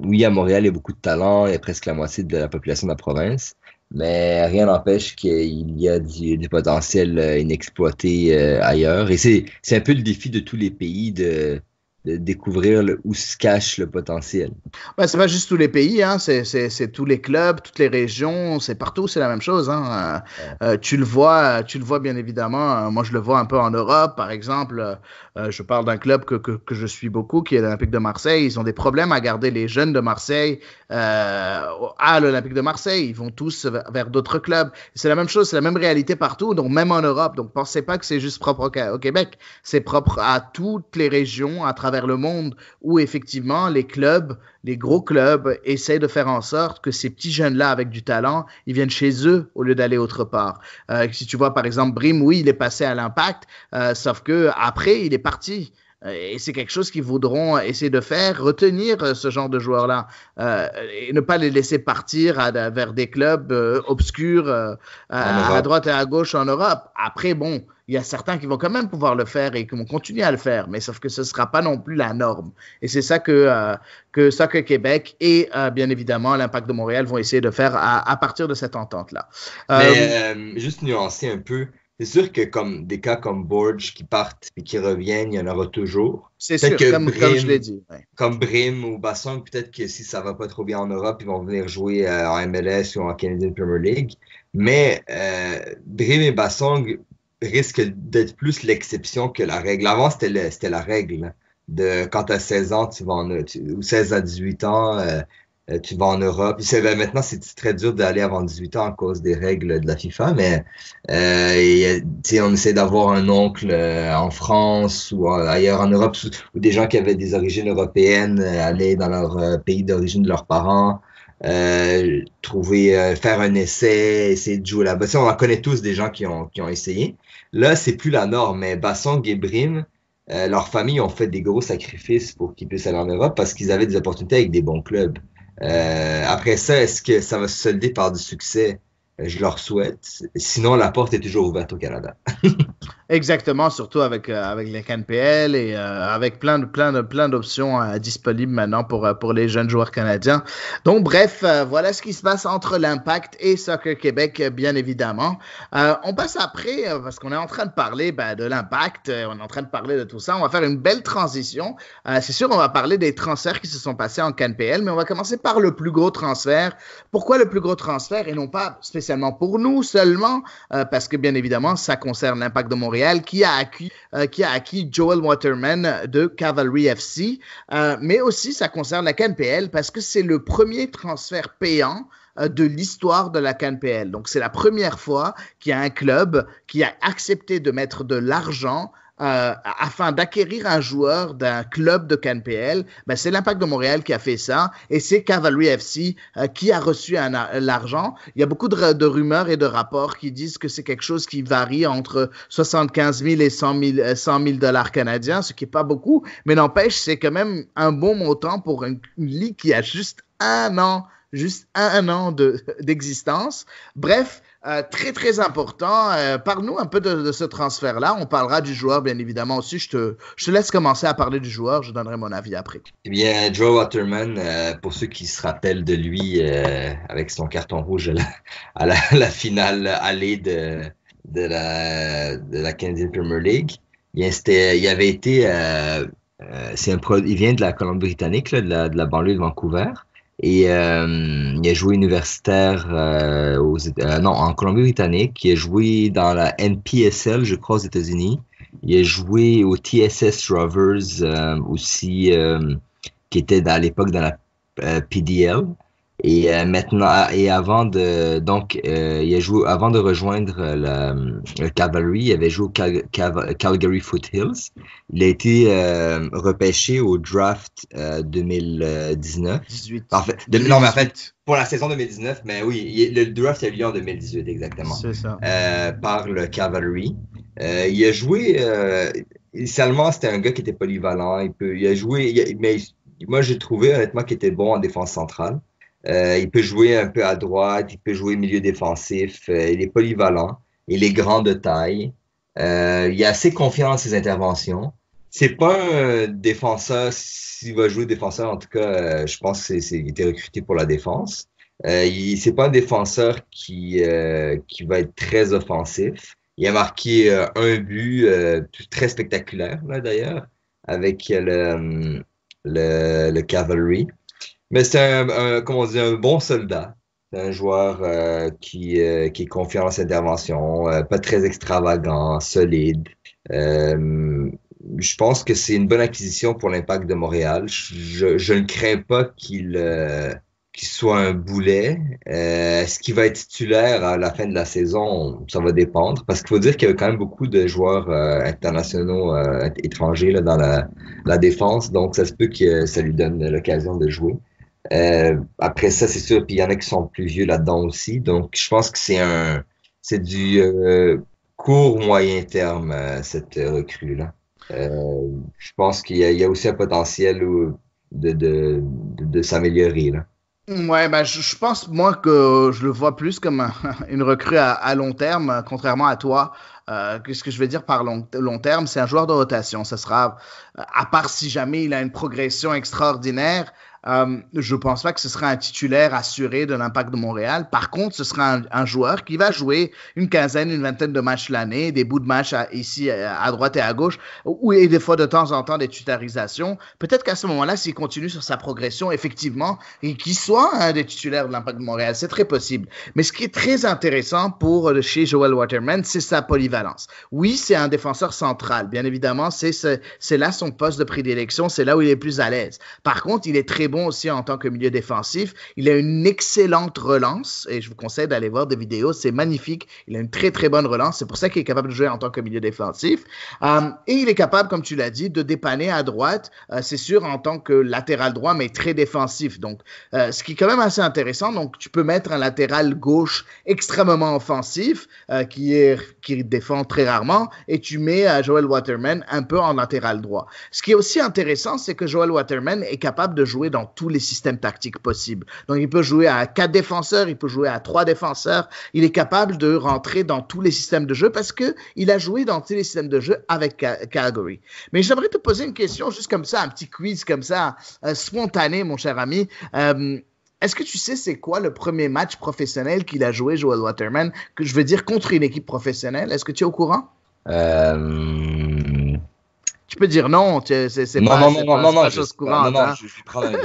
B: oui, à Montréal, il y a beaucoup de talent, il y a presque la moitié de la population de la province, mais rien n'empêche qu'il y a du, potentiel euh, inexploité euh, ailleurs. Et c'est un peu le défi de tous les pays de de découvrir où se cache le potentiel.
A: Ben, c'est pas juste tous les pays, hein. c'est tous les clubs, toutes les régions, c'est partout, c'est la même chose. Hein. Euh, tu le vois, tu le vois bien évidemment. Euh, moi, je le vois un peu en Europe, par exemple. Euh, je parle d'un club que, que, que, je suis beaucoup, qui est l'Olympique de Marseille. Ils ont des problèmes à garder les jeunes de Marseille à l'Olympique de Marseille. Ils vont tous vers d'autres clubs. C'est la même chose, c'est la même réalité partout, donc même en Europe. Donc, pensez pas que c'est juste propre au, au Québec. C'est propre à toutes les régions, à travers le monde où effectivement les clubs, les gros clubs, essayent de faire en sorte que ces petits jeunes-là avec du talent, ils viennent chez eux au lieu d'aller autre part. Euh, si tu vois par exemple Brim, oui, il est passé à l'impact, euh, sauf que après, il est parti. Euh, et c'est quelque chose qu'ils voudront essayer de faire, retenir euh, ce genre de joueurs-là euh, et ne pas les laisser partir vers des clubs obscurs à, droite et à gauche en Europe. Après, bon, il y a certains qui vont quand même pouvoir le faire et qui vont continuer à le faire, mais sauf que ce ne sera pas non plus la norme. Et c'est ça que, que ça que Québec et bien évidemment l'Impact de Montréal vont essayer de faire à, à partir de cette entente-là.
B: mais juste nuancer un peu, c'est sûr que comme des cas comme Borge qui partent et qui reviennent, il y en aura toujours. C'est sûr, comme, Brim, je l'ai dit. Comme Brim ou Bassong, peut-être que si ça va pas trop bien en Europe, ils vont venir jouer euh, en MLS ou en Canadian Premier League. Mais euh, Brim et Bassong risquent d'être plus l'exception que la règle. Avant, c'était la règle. Hein, de, quand tu as 16 ans, tu vas en, ou 16 à 18 ans, euh, euh, tu vas en Europe. Ben, maintenant, c'est très dur d'aller avant 18 ans à cause des règles de la FIFA, mais euh, on essaie d'avoir un oncle euh, en France ou euh, ailleurs en Europe ou des gens qui avaient des origines européennes aller dans leur pays d'origine de leurs parents. trouver faire un essai essayer de jouer là-bas on en connaît tous des gens qui ont qui ont essayé là c'est plus la norme mais Basson euh, leurs familles ont fait des gros sacrifices pour qu'ils puissent aller en Europe parce qu'ils avaient des opportunités avec des bons clubs euh, après ça, est-ce que ça va se solder par du succès? Euh, je leur souhaite. Sinon, la porte est toujours ouverte au Canada.
A: Exactement, surtout avec, euh, avec les CanPL et euh, avec plein de plein de plein d'options euh, disponibles maintenant pour, pour les jeunes joueurs canadiens. Donc bref, voilà ce qui se passe entre l'Impact et Soccer Québec, bien évidemment. on passe après, parce qu'on est en train de parler ben, de l'Impact, on est en train de parler de tout ça. On va faire une belle transition. C'est sûr, on va parler des transferts qui se sont passés en CanPL, mais on va commencer par le plus gros transfert. Pourquoi le plus gros transfert et non pas spécialement pour nous seulement, parce que bien évidemment, ça concerne l'Impact de Montréal euh, qui a acquis, Joel Waterman de Cavalry FC, euh, mais aussi ça concerne la CanPL parce que c'est le premier transfert payant euh, de l'histoire de la CanPL. Donc c'est la première fois qu'il y a un club qui a accepté de mettre de l'argent euh, afin d'acquérir un joueur d'un club de CanPL, ben c'est l'Impact de Montréal qui a fait ça et c'est Cavalry FC euh, qui a reçu l'argent. Il y a beaucoup de, rumeurs et de rapports qui disent que c'est quelque chose qui varie entre 75 000 et 100 000, euh, dollars canadiens, ce qui n'est pas beaucoup, mais n'empêche, c'est quand même un bon montant pour une, ligue qui a juste un an juste un, an d'existence. Bref, euh, très, très important. Euh, parle-nous un peu de, ce transfert-là. On parlera du joueur, bien évidemment, aussi. Je te, laisse commencer à parler du joueur. Je donnerai mon avis après.
B: Eh bien, Joe Waterman, euh, pour ceux qui se rappellent de lui avec son carton rouge à la, finale allée de, la, de Canadian Premier League, il, avait été... c'est il vient de la Colombie-Britannique, de la banlieue de Vancouver. Et euh, il a joué universitaire euh, euh, non, en Colombie-Britannique. Il a joué dans la NPSL, je crois, aux États-Unis. Il a joué au TSS Rovers aussi, qui était à l'époque dans la PDL. Et euh, maintenant, ah, et avant de, donc, euh, il a joué, avant de rejoindre euh, le, le Cavalry, il avait joué au Calgary Foothills. Il a été repêché au draft 2019. 18. En fait, non, mais en fait, pour la saison 2019, mais oui, le draft a eu lieu en 2018, exactement. C'est ça. par le Cavalry. il a joué, seulement c'était un gars qui était polyvalent. Il, peut, il a joué, mais moi, j'ai trouvé honnêtement qu'il était bon en défense centrale. Euh, il peut jouer un peu à droite, il peut jouer milieu défensif, euh, il est polyvalent, il est grand de taille, euh, il a assez confiant dans ses interventions. C'est pas un défenseur, s'il va jouer défenseur, en tout cas, euh, je pense qu'il était recruté pour la défense. Euh, c'est pas un défenseur qui, qui va être très offensif. Il a marqué un but très spectaculaire, d'ailleurs, avec le, hum, le Cavalry. Mais c'est un, comment un bon soldat. C'est un joueur euh, qui, euh, qui est confiant dans ses intervention, euh, pas très extravagant, solide. je pense que c'est une bonne acquisition pour l'impact de Montréal. Je, ne crains pas qu'il qu'il soit un boulet. Est-ce qu'il va être titulaire à la fin de la saison? Ça va dépendre. Parce qu'il faut dire qu'il y a quand même beaucoup de joueurs internationaux étrangers là, dans la, défense. Donc, ça se peut que ça lui donne l'occasion de jouer. Euh, après ça, c'est sûr, puis il y en a qui sont plus vieux là-dedans aussi. Donc, je pense que c'est un, c'est du euh, court moyen terme euh, cette recrue là. je pense qu'il y, a aussi un potentiel de, de, de, s'améliorer là. Ouais, ben, je, pense, moi, que je le
A: vois plus comme une recrue à, long terme, contrairement à toi. Euh, ce que je veux dire par long, terme, c'est un joueur de rotation. Ce sera, à part si jamais il a une progression extraordinaire, euh, je ne pense pas que ce sera un titulaire assuré de l'impact de Montréal. Par contre, ce sera un, joueur qui va jouer une quinzaine, une vingtaine de matchs l'année, des bouts de matchs ici à droite et à gauche, ou et des fois de temps en temps des tutarisations. Peut-être qu'à ce moment-là, s'il continue sur sa progression, effectivement, et qu'il soit un des titulaires de l'impact de Montréal, c'est très possible. Mais ce qui est très intéressant pour euh, chez Joel Waterman, c'est sa polyvalence. Oui, c'est un défenseur central, bien évidemment, c'est là son poste de prédilection, c'est là où il est plus à l'aise. Par contre, il est très bon aussi en tant que milieu défensif. Il a une excellente relance et je vous conseille d'aller voir des vidéos. C'est magnifique. Il a une très, très bonne relance. C'est pour ça qu'il est capable de jouer en tant que milieu défensif. Euh, et il est capable, comme tu l'as dit, de dépanner à droite. Euh, c'est sûr en tant que latéral droit, mais très défensif. Donc, euh, ce qui est quand même assez intéressant. Donc, tu peux mettre un latéral gauche extrêmement offensif qui, qui défend très rarement et tu mets Joel Waterman un peu en latéral droit. Ce qui est aussi intéressant, c'est que Joel Waterman est capable de jouer dans tous les systèmes tactiques possibles. Donc, il peut jouer à quatre défenseurs, il peut jouer à trois défenseurs. Il est capable de rentrer dans tous les systèmes de jeu parce que il a joué dans tous les systèmes de jeu avec Calgary. Mais j'aimerais te poser une question juste comme ça, un petit quiz comme ça, euh, spontané, mon cher ami. Euh, est-ce que tu sais c'est quoi le premier match professionnel qu'il a joué, Joel Waterman, que je veux dire contre une équipe professionnelle? Est-ce que tu es au courant?
B: Euh
A: tu peux dire non, c'est pas, non, non, non, chose courante. Non, non, hein. je,
B: prends un non,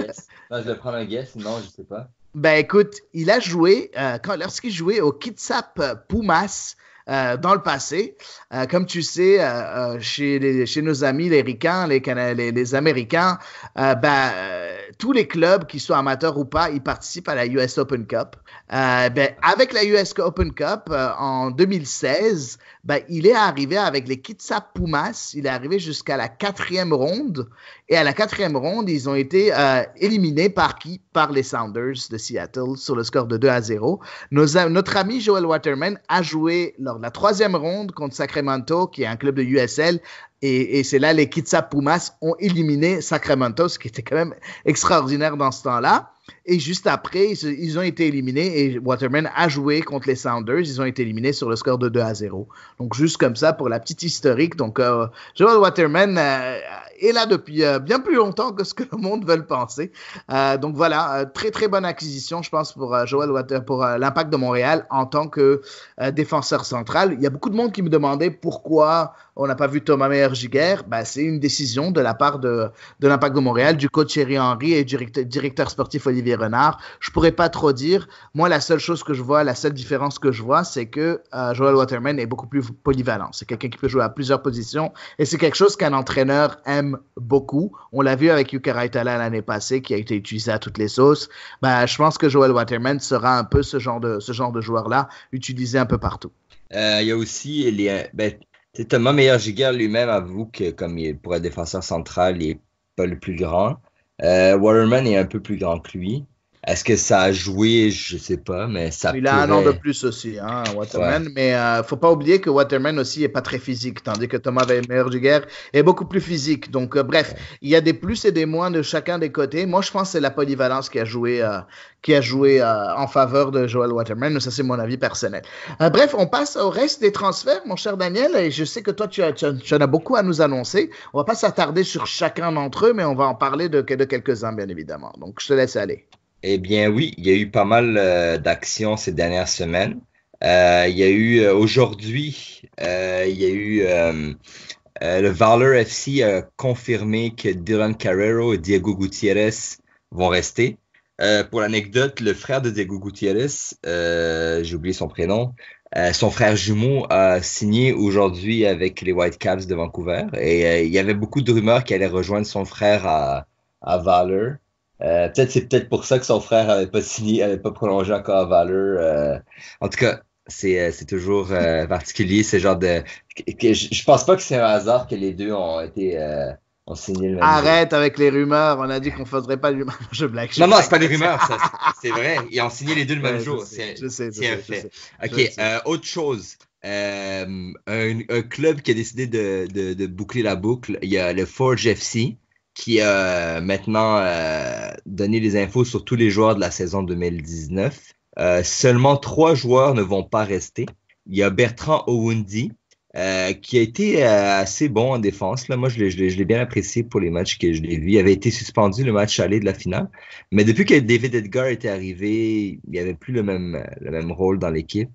B: je vais prendre un guess, non, je sais pas.
A: Ben écoute,
B: il a joué, euh,
A: lorsqu'il jouait au Kitsap Pumas, euh, dans le passé. Euh, comme tu sais, chez, chez, nos amis les Ricains, les, les, Américains, ben, tous les clubs, qu'ils soient amateurs ou pas, ils participent à la US Open Cup. Ben, avec la US Open Cup en 2016, ben, il est arrivé avec les Kitsa Pumas, il est arrivé jusqu'à la quatrième ronde, et à la quatrième ronde, ils ont été euh, éliminés par qui Par les Sounders de Seattle sur le score de 2 à 0. notre ami Joel Waterman a joué lors de la troisième ronde contre Sacramento, qui est un club de USL, et, c'est là les Kitsa Pumas ont éliminé Sacramento, ce qui était quand même extraordinaire dans ce temps-là. Et juste après, ils ont été éliminés et Waterman a joué contre les Sounders. Ils ont été éliminés sur le score de 2 à 0. Donc, juste comme ça pour la petite historique. Donc, euh, Joel Waterman euh, est là depuis euh, bien plus longtemps que ce que le monde veut le penser. donc, voilà, très très bonne acquisition, je pense, pour Joel Water, pour l'impact de Montréal en tant que défenseur central. Il y a beaucoup de monde qui me demandait pourquoi on n'a pas vu Thomas Meyer-Giguer, bah, c'est une décision de la part de, de l'Impact de Montréal, du coach Thierry Henry et du directeur, sportif Olivier Renard. Je pourrais pas trop dire. Moi, la seule chose que je vois, la seule différence que je vois, c'est que euh, Joel Waterman est beaucoup plus polyvalent. C'est quelqu'un qui peut jouer à plusieurs positions et c'est quelque chose qu'un entraîneur aime beaucoup. On l'a vu avec Yuka Raitala l'année passée qui a été utilisé à toutes les sauces. Bah, je pense que Joel Waterman sera un peu ce genre de, ce genre de joueur-là, utilisé un peu partout.
B: Euh, il y a aussi les, ben, Thomas meilleur, giger lui-même avoue que comme il, pourrait un défenseur central, il n'est pas le plus grand. Euh, Waterman est un peu plus grand que lui. Est-ce que ça a joué? Je sais pas, mais ça Il a un an de
A: plus aussi, hein, Waterman. Mais Mais euh, ne faut pas oublier que Waterman aussi est pas très physique, tandis que Thomas du guerre, est beaucoup plus physique. Donc, euh, bref, il y a des plus et des moins de chacun des côtés. Moi, je pense que c'est la polyvalence qui a joué, euh, qui a joué en faveur de Joel Waterman. Ça, c'est mon avis personnel. bref, on passe au reste des transferts, mon cher Daniel. Et je sais que toi, tu, as, tu, en as beaucoup à nous annoncer. On va pas s'attarder sur chacun d'entre eux, mais on va en parler de, de quelques-uns, bien évidemment. Donc, je te laisse aller.
B: Eh bien oui, il y a eu pas mal euh, d'actions ces dernières semaines. Euh, il y a eu euh, aujourd'hui, il y a eu le Valor FC a confirmé que Dylan Carrero et Diego Gutiérrez vont rester. pour l'anecdote, le frère de Diego Gutiérrez, j'ai oublié son prénom, son frère jumeau a signé aujourd'hui avec les Whitecaps de Vancouver et il y avait beaucoup de rumeurs qu'il allait rejoindre son frère à, à Valor. Euh, peut-être c'est peut-être pour ça que son frère n'avait pas signé, n'avait pas prolongé encore Valeur. en tout cas, c'est, euh, c'est toujours euh, particulier ce genre de. je pense pas que c'est un hasard que les deux ont été ont signé le même Arrête
A: avec les rumeurs. On a dit qu'on faudrait pas du même jeu Non, non, c'est pas des rumeurs,
B: c'est, vrai. Ils ont signé les deux le même jour. c'est, je ok, autre chose. Un, club qui a décidé de, de, de, boucler la boucle, il y a le Forge FC qui a euh, maintenant euh, donné les infos sur tous les joueurs de la saison 2019. Euh, seulement trois joueurs ne vont pas rester. Il y a Bertrand Owundi, qui a été assez bon en défense. Là. Moi, je l'ai bien apprécié pour les matchs que je l'ai vus. Il avait été suspendu le match aller de la finale. Mais depuis que David Edgar était arrivé, il n'y avait plus le même, le même rôle dans l'équipe.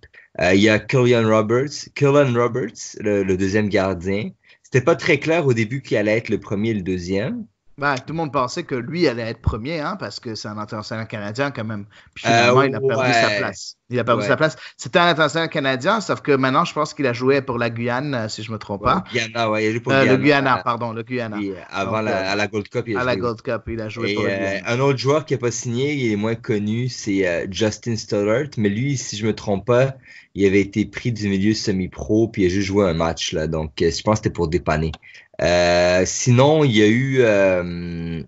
B: il y a Killian Roberts, Killian Roberts, le deuxième gardien, c'était pas très clair au début qui allait être le premier et le deuxième. Ben, tout le monde pensait que lui allait
A: être premier, hein, parce que c'est un international canadien quand même. Puis euh, finalement, il a perdu sa place.
B: Il a perdu sa place.
A: C'était un international canadien, sauf que maintenant, je pense qu'il a joué pour la Guyane, euh, si je ne me trompe pas. Le
B: Guyana, ouais, il a joué pour euh, Guyana, Le
A: Guyana, pardon, le Guyana. avant la, à la
B: Gold Cup, il a à joué. la Gold Cup, il a joué pour Guyana. un autre joueur qui n'a pas signé, il est moins connu, c'est Justin Stollert. Mais lui, si je ne me trompe pas, il avait été pris du milieu semi-pro, puis il a juste joué un match, là. Donc, je pense que c'était pour dépanner. Euh, sinon, il y a eu, euh,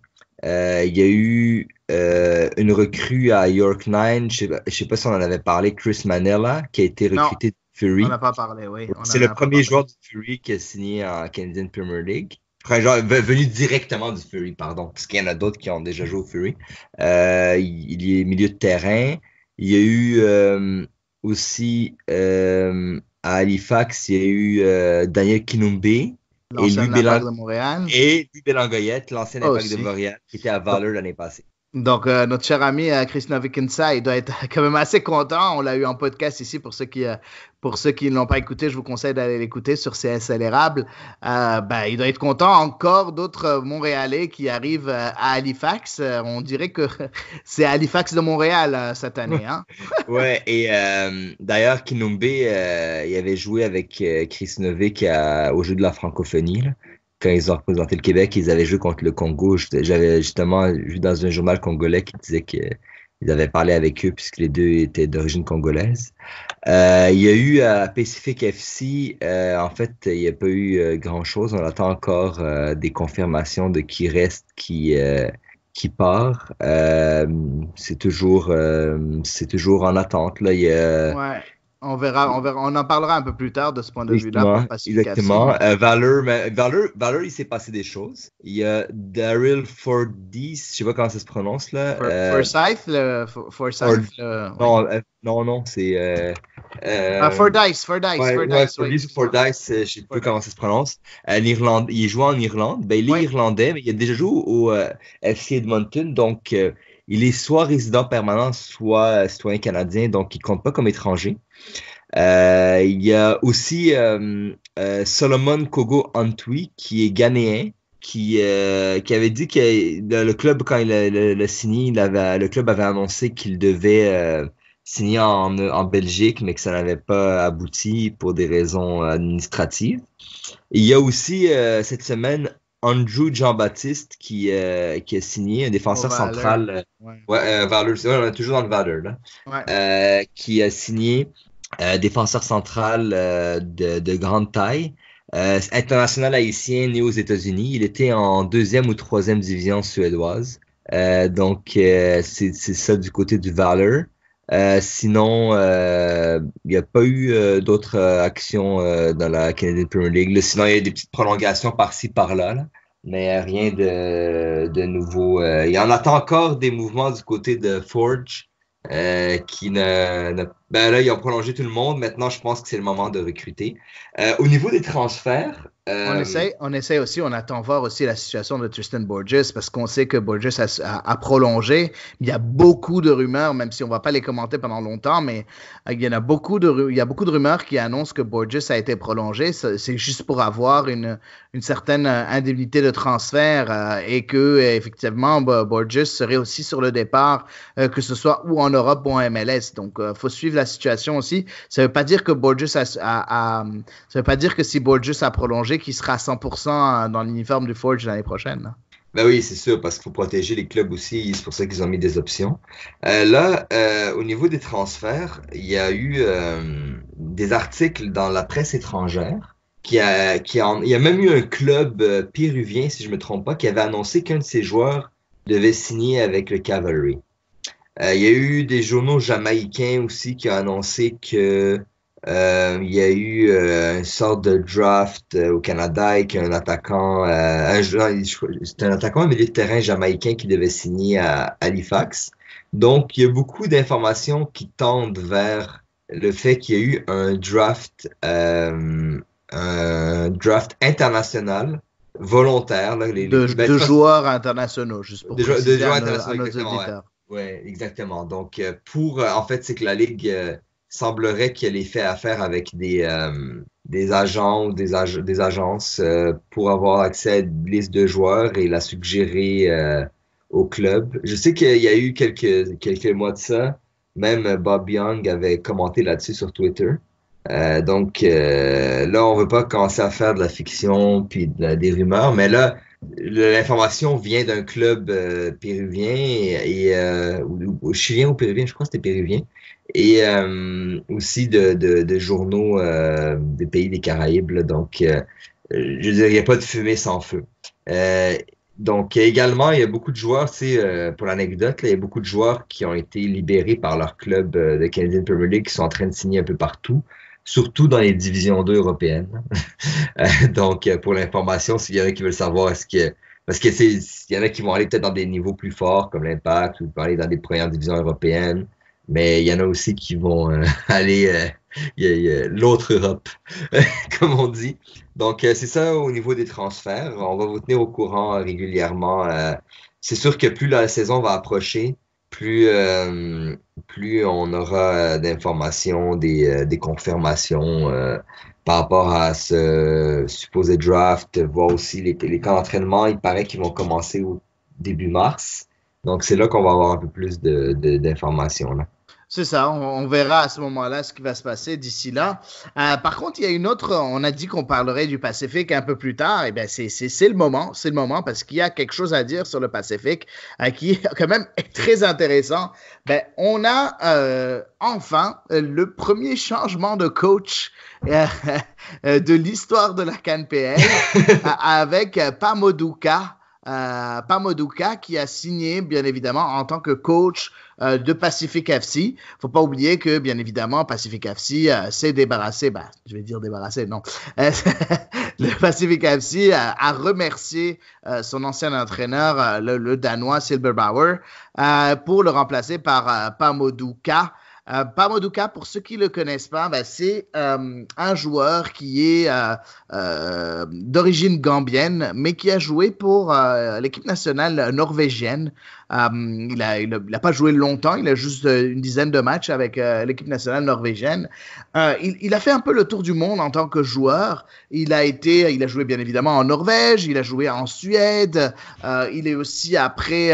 B: euh, il y a eu euh, une recrue à York 9, je sais, pas si on en avait parlé, Chris Manella, qui a été recruté de Fury. On n'a pas parlé, oui. C'est le premier joueur du Fury qui a signé en Canadian Premier League. genre, venu directement du Fury, pardon, parce qu'il y en a d'autres qui ont déjà joué au Fury. Euh, il est milieu de terrain. Il y a eu aussi à Halifax, il y a eu Daniel Kinumbe, et Louis, de Montréal. et Louis Bélangoyette, l'ancien époque de Montréal, qui était à Valeur l'année passée.
A: Donc, euh, notre cher ami euh, Chris Christina il doit être quand même assez content. On l'a eu en podcast ici pour ceux qui, euh, pour ceux qui ne l'ont pas écouté, je vous conseille d'aller l'écouter sur CSL Érable. Euh, ben, il doit être content. Encore d'autres Montréalais qui arrivent euh, à Halifax. Euh, on dirait que c'est Halifax de Montréal cette année. Hein.
B: ouais, et d'ailleurs, Kinumbe, il avait joué avec Chris Novick au jeu de la francophonie. quand ils ont représenté le Québec, ils avaient joué contre le Congo. J'avais justement vu dans un journal congolais qui disait que ils avaient parlé avec eux puisque les deux étaient d'origine congolaise. Euh, il y a eu à euh, Pacific FC, euh, en fait, il n'y a pas eu grand-chose. On attend encore des confirmations de qui reste, qui, qui part. c'est toujours, c'est toujours en attente. Là. Il
A: on verra, on en parlera un peu plus tard de ce point de vue-là. Exactement.
B: Euh, Valor, il s'est passé des choses. Il y a Daryl Fordyce, je sais pas comment ça se prononce là. Euh,
A: Forsyth, le, Forsyth,
B: non, euh, non, non, c'est. Euh, ah, Fordyce,
A: Fordyce, ouais, Fordyce, ouais,
B: Fordyce, je sais pas comment ça se prononce. il joue en Irlande. Ben, il est irlandais, mais il a déjà joué au FC Edmonton, donc il est soit résident permanent, soit citoyen canadien, donc il compte pas comme étranger. Euh, il y a aussi euh, euh, Solomon Kogo Antwi, qui est ghanéen, qui, avait dit que le, club, quand il l'a signé, le club avait annoncé qu'il devait signer en, Belgique, mais que ça n'avait pas abouti pour des raisons administratives. il y a aussi cette semaine Andrew Jean-Baptiste qui, a signé, un défenseur central. on est toujours dans le Valor, qui a signé euh, défenseur central euh, de, grande taille. Euh, international haïtien né aux États-Unis. Il était en deuxième ou troisième division suédoise. donc, c'est ça du côté du Valor. sinon, il n'y a pas eu d'autres actions dans la Canadian Premier League. sinon, il y a des petites prolongations par-ci, par-là. Mais rien de, nouveau. il y en attend encore des mouvements du côté de Forge. Euh, qui ne, ben là, ils ont prolongé tout le monde. Maintenant, je pense que c'est le moment de recruter. Euh, au niveau des transferts, on, euh, essaie,
A: on essaie aussi, on attend voir aussi la situation de Tristan Borges parce qu'on sait que Borges a, prolongé. Il y a beaucoup de rumeurs, même si on ne va pas les commenter pendant longtemps, mais euh, il y en a beaucoup de, il y beaucoup de rumeurs qui annoncent que Borges a été prolongé. C'est juste pour avoir une, une certaine euh, indemnité de transfert et que effectivement bah, Borges serait aussi sur le départ, que ce soit ou en Europe ou en MLS. Donc, il faut suivre la situation aussi. Ça ne veut pas dire que Borges ça veut pas dire que si Borges a prolongé qu'il sera à 100% euh, dans l'uniforme du Forge l'année prochaine.
B: Ben oui, c'est sûr, parce qu'il faut protéger les clubs aussi, c'est pour ça qu'ils ont mis des options. Euh, là, euh, au niveau des transferts, il y a eu des articles dans la presse étrangère. Qui a, qui il y a même eu un club péruvien, si je ne me trompe pas, qui avait annoncé qu'un de ses joueurs devait signer avec le Cavalry. il y a eu des journaux jamaïcains aussi qui ont annoncé que euh, il y a eu euh, une sorte de draft euh, au Canada avec un attaquant, c'était un attaquant un milieu de terrain jamaïcain qui devait signer à Halifax. Donc, il y a beaucoup d'informations qui tendent vers le fait qu'il y a eu un draft, un draft international volontaire. les, de, ben, joueurs internationaux, juste pour de, joueurs internationaux, exactement. ouais, exactement. Donc, pour, en fait, c'est que la Ligue semblerait qu'elle ait fait affaire avec des, euh, des agents ou des, des agences euh, pour avoir accès à une liste de joueurs et la suggérer euh, au club. Je sais qu'il y a eu quelques, quelques mois de ça, même Bob Young avait commenté là-dessus sur Twitter. donc là, on ne veut pas commencer à faire de la fiction puis des rumeurs, mais là, l'information vient d'un club péruvien et, ou, chilien ou péruvien, je crois que c'était péruvien et euh, aussi de, journaux euh, des pays des Caraïbes. donc, euh, je dirais, il n'y a pas de fumée sans feu. donc, également, il y a beaucoup de joueurs, tu pour l'anecdote, il y a beaucoup de joueurs qui ont été libérés par leur club de Canadian Premier League qui sont en train de signer un peu partout surtout dans les divisions 2 européennes. Donc, pour l'information, s'il y en a qui veulent savoir, est-ce que. Parce que c'est, il y en a qui vont aller peut-être dans des niveaux plus forts, comme l'Impact, ou aller dans des premières divisions européennes mais il y en a aussi qui vont euh, aller euh, l'autre Europe, comme on dit. Donc, euh, c'est ça au niveau des transferts. On va vous tenir au courant régulièrement. c'est sûr que plus la saison va approcher, plus, plus on aura d'informations, des, des, confirmations par rapport à ce supposé draft, voire aussi les, les camps d'entraînement. Il paraît qu'ils vont commencer au début mars. Donc, c'est là qu'on va avoir un peu plus d'informations. De,
A: c'est ça, on, verra à ce moment-là ce qui va se passer d'ici là. Euh, par contre, il y a une autre, on a dit qu'on parlerait du Pacifique un peu plus tard, et eh bien c'est, le moment, c'est le moment parce qu'il y a quelque chose à dire sur le Pacifique euh, qui qui quand même très intéressant. Ben, on a euh, enfin le premier changement de coach de l'histoire de la CanPL avec Pamoduka. Pamoduka qui a signé bien évidemment en tant que coach euh, de Pacific FC. Faut pas oublier que, bien évidemment, Pacific FC euh, s'est débarrassé, bah, je vais dire débarrassé, non. Euh, le Pacific FC a, remercié son ancien entraîneur, le, Danois Silberbauer, pour le remplacer par, Pamodou euh, pour ceux qui ne le connaissent pas, ben, c'est euh, un joueur qui est euh, euh, d'origine gambienne, mais qui a joué pour l'équipe nationale norvégienne. il n'a pas joué longtemps, il a juste une dizaine de matchs avec l'équipe nationale norvégienne. Il, il, a fait un peu le tour du monde en tant que joueur. Il a été, il a joué bien évidemment en Norvège, il a joué en Suède. il est aussi après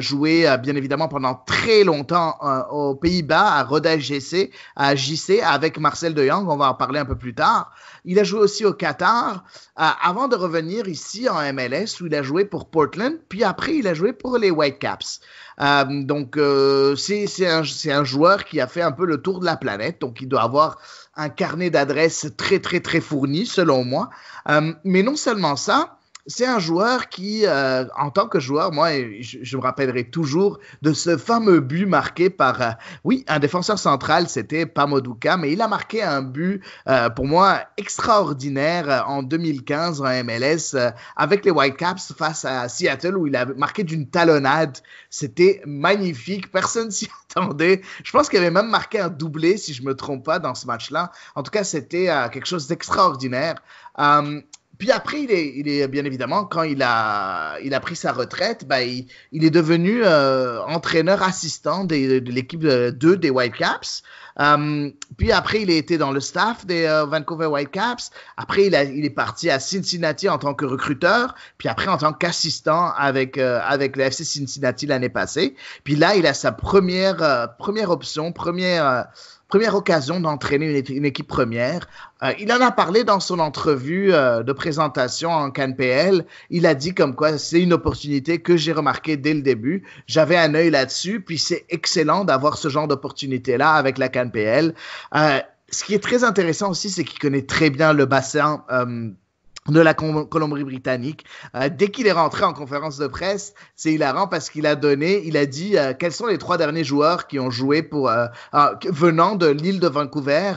A: joué bien évidemment pendant très longtemps aux Pays-Bas à Roda GC, à JC, avec Marcel De Jong, on va en parler un peu plus tard. Il a joué aussi au Qatar, euh, avant de revenir ici en MLS, où il a joué pour Portland, puis après, il a joué pour les Whitecaps. Euh, donc, euh, c'est un, un, joueur qui a fait un peu le tour de la planète, donc il doit avoir un carnet d'adresses très, très, très fourni, selon moi. Euh, mais non seulement ça, c'est un joueur qui, euh, en tant que joueur, moi, je, me rappellerai toujours de ce fameux but marqué par, euh, oui, un défenseur central, c'était Pamodouka, mais il a marqué un but, euh, pour moi, extraordinaire en 2015 en MLS avec les Whitecaps face à Seattle où il a marqué d'une talonnade. C'était magnifique, personne s'y attendait. Je pense qu'il avait même marqué un doublé, si je me trompe pas, dans ce match-là. En tout cas, c'était quelque chose d'extraordinaire. Puis après, il est, il est, bien évidemment, quand il a, il a pris sa retraite, bah il, est devenu euh, entraîneur assistant des, de l'équipe 2 des Whitecaps. Caps. Euh, puis après, il a été dans le staff des Vancouver euh, Vancouver Whitecaps. Après, il, a, il, est parti à Cincinnati en tant que recruteur, puis après en tant qu'assistant avec, avec le FC Cincinnati l'année passée. Puis là, il a sa première, première option, première première occasion d'entraîner une, équipe première. Euh, il en a parlé dans son entrevue euh, de présentation en CanPL. Il a dit comme quoi c'est une opportunité que j'ai remarquée dès le début. J'avais un œil là-dessus, puis c'est excellent d'avoir ce genre d'opportunité-là avec la CanPL. Euh, ce qui est très intéressant aussi, c'est qu'il connaît très bien le bassin euh, de la Colombie-Britannique. Euh, dès qu'il est rentré en conférence de presse, c'est hilarant parce qu'il a donné, il a dit euh, quels sont les trois derniers joueurs qui ont joué pour, euh, ah, venant de l'île de Vancouver,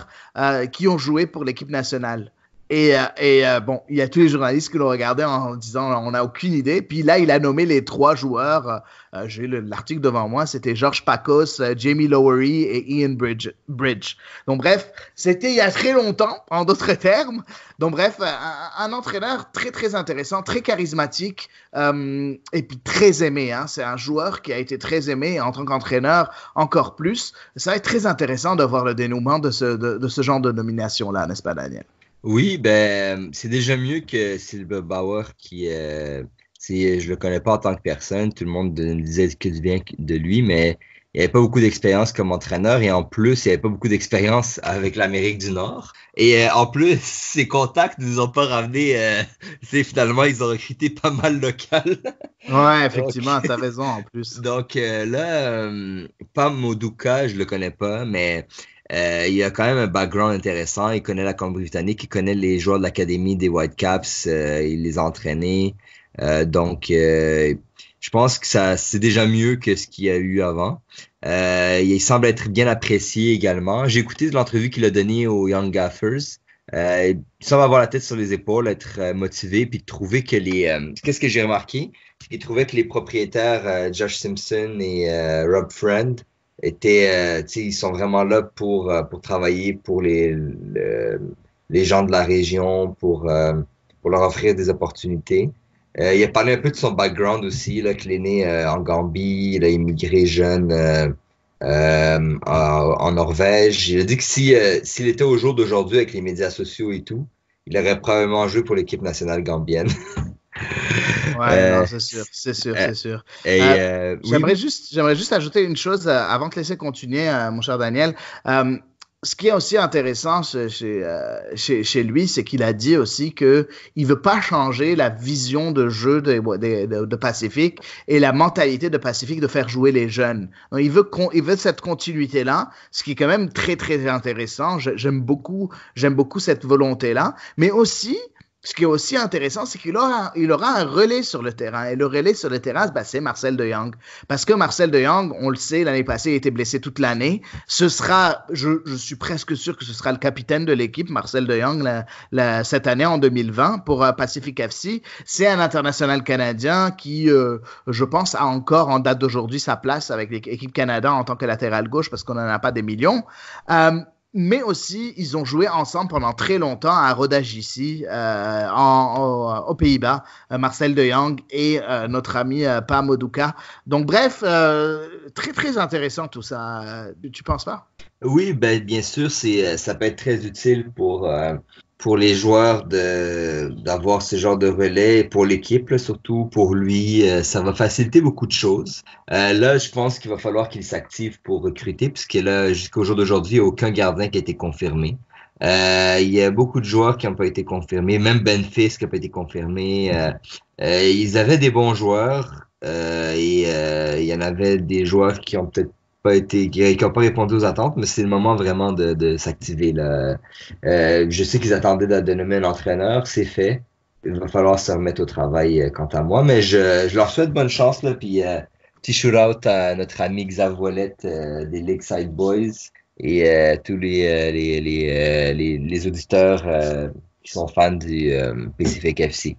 A: qui ont joué pour l'équipe nationale. Et, euh, euh, bon, il y a tous les journalistes qui l'ont regardé en disant on n'a aucune idée. Puis là, il a nommé les trois joueurs. Euh, j'ai l'article devant moi. C'était George Pacos, Jamie Lowery et Ian Bridge. Bridge. Donc bref, c'était il y a très longtemps, en d'autres termes. Donc bref, un, entraîneur très très intéressant, très charismatique et puis très aimé. Hein. C'est un joueur qui a été très aimé en tant qu'entraîneur encore plus. Ça va être très intéressant de voir le dénouement de ce, de ce genre de nomination là, n'est-ce pas Daniel
B: oui, ben c'est déjà mieux que Sylvain Bauer qui euh, si je le connais pas en tant que personne. Tout le monde disait que du bien de lui, mais il avait pas beaucoup d'expérience comme entraîneur et en plus, il avait pas beaucoup d'expérience avec l'Amérique du Nord. Et euh, en plus, ses contacts ne nous ont pas ramené. Euh, finalement, ils ont recruté pas mal local. ouais, effectivement, as raison en plus. Donc euh, là, Pam Moduka, je le connais pas, mais euh, il a quand même un background intéressant. Il connaît la Colombie-Britannique, il connaît les joueurs de l'académie des Whitecaps, euh, il les a entraînés. Euh, donc, euh, je pense que c'est déjà mieux que ce qu'il y a eu avant. il semble être bien apprécié également. J'ai écouté l'entrevue qu'il a donnée aux Young Gaffers. il semble avoir la tête sur les épaules, être motivé, puis trouver que les. Qu'est-ce que j'ai remarqué? Il trouvait que les propriétaires Josh Simpson et Rob Friend euh, ils sont vraiment là pour, euh, pour travailler pour les, les gens de la région, pour, euh, pour leur offrir des opportunités. il a parlé un peu de son background aussi, là, qu'il est né en Gambie, il a immigré jeune en, en, Norvège. Il a dit que si, s'il était au jour d'aujourd'hui avec les médias sociaux et tout, il aurait probablement joué pour l'équipe nationale gambienne.
A: Ouais, euh, c'est sûr, c'est sûr, euh, c'est sûr. Euh, j'aimerais, juste, j'aimerais juste ajouter une chose avant de laisser continuer, mon cher Daniel. ce qui est aussi intéressant chez, chez, lui, c'est qu'il a dit aussi que il veut pas changer la vision de jeu de, de, et la mentalité de Pacifique de faire jouer les jeunes. il veut veut cette continuité là, ce qui est quand même très très intéressant. J'aime beaucoup j'aime beaucoup cette volonté là, mais aussi ce qui est aussi intéressant, c'est qu'il aura, il aura un relais sur le terrain. Et le relais sur le terrain, ben, c'est Marcel De Jong. Parce que Marcel De Jong, on le sait, l'année passée, il était blessé toute l'année. Ce sera, je, suis presque sûr que ce sera le capitaine de l'équipe, Marcel De Jong, cette année en 2020 pour euh, Pacific FC. C'est un international canadien qui, euh, je pense, a encore en date d'aujourd'hui sa place avec l'équipe Canada en tant que latéral gauche parce qu'on n'en a pas des millions. Euh, mais aussi, ils ont joué ensemble pendant très longtemps à Rodage ici, euh, en, euh, aux Pays-Bas, euh, Marcel De Jong et notre ami Pam Oduka. Donc, bref, très, très intéressant tout ça. tu penses pas?
B: Oui, ben, bien sûr, c'est, ça peut être très utile pour pour les joueurs d'avoir ce genre de relais, pour l'équipe surtout, pour lui, euh, ça va faciliter beaucoup de choses. Euh, là, je pense qu'il va falloir qu'il s'active pour recruter, puisque là, jusqu'au jour d'aujourd'hui, aucun gardien qui a été confirmé. Euh, il y a beaucoup de joueurs qui n'ont pas été confirmés, même Benfis qui n'a pas été confirmé. ils avaient des bons joueurs et il y en avait des joueurs qui ont peut-être pas été qui n'ont pas répondu aux attentes, mais c'est le moment vraiment de, s'activer. Là. Euh, je sais qu'ils attendaient de, nommer un entraîneur, c'est fait. Il va falloir se remettre au travail euh, quant à moi, mais je, leur souhaite bonne chance. Là, puis euh, petit shout-out à notre ami Xavolette des Lakeside Boys et tous les, les auditeurs qui sont fans du Pacific FC.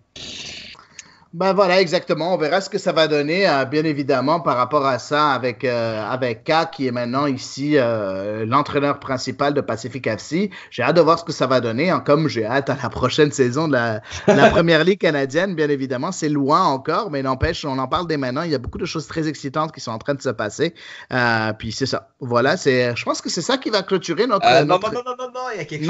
A: Ben voilà, exactement. On verra ce que ça va donner, euh, bien évidemment, par rapport à ça, avec, euh, avec K, qui est maintenant ici euh, l'entraîneur principal de Pacific FC. J'ai hâte de voir ce que ça va donner, hein, comme j'ai hâte à la prochaine saison de la, la Première Ligue canadienne, bien évidemment. C'est loin encore, mais n'empêche, on en parle dès maintenant. Il y a beaucoup de choses très excitantes qui sont en train de se passer. puis c'est ça. Voilà, je pense que c'est ça qui va clôturer notre. Non, non, non,
B: non, non, il y a quelque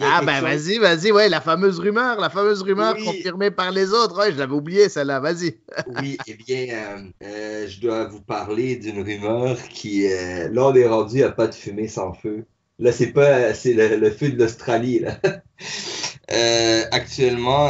B: ah ben vas-y,
A: vas-y, ouais, la fameuse rumeur, la fameuse rumeur confirmée par les autres, ouais, je l'avais oublié celle-là, vas-y. oui, eh bien, euh,
B: euh, je dois vous parler d'une rumeur qui, euh, des est rendu à pas de fumée sans feu. Là c'est pas, c'est le, feu de l'Australie, là. Euh, actuellement,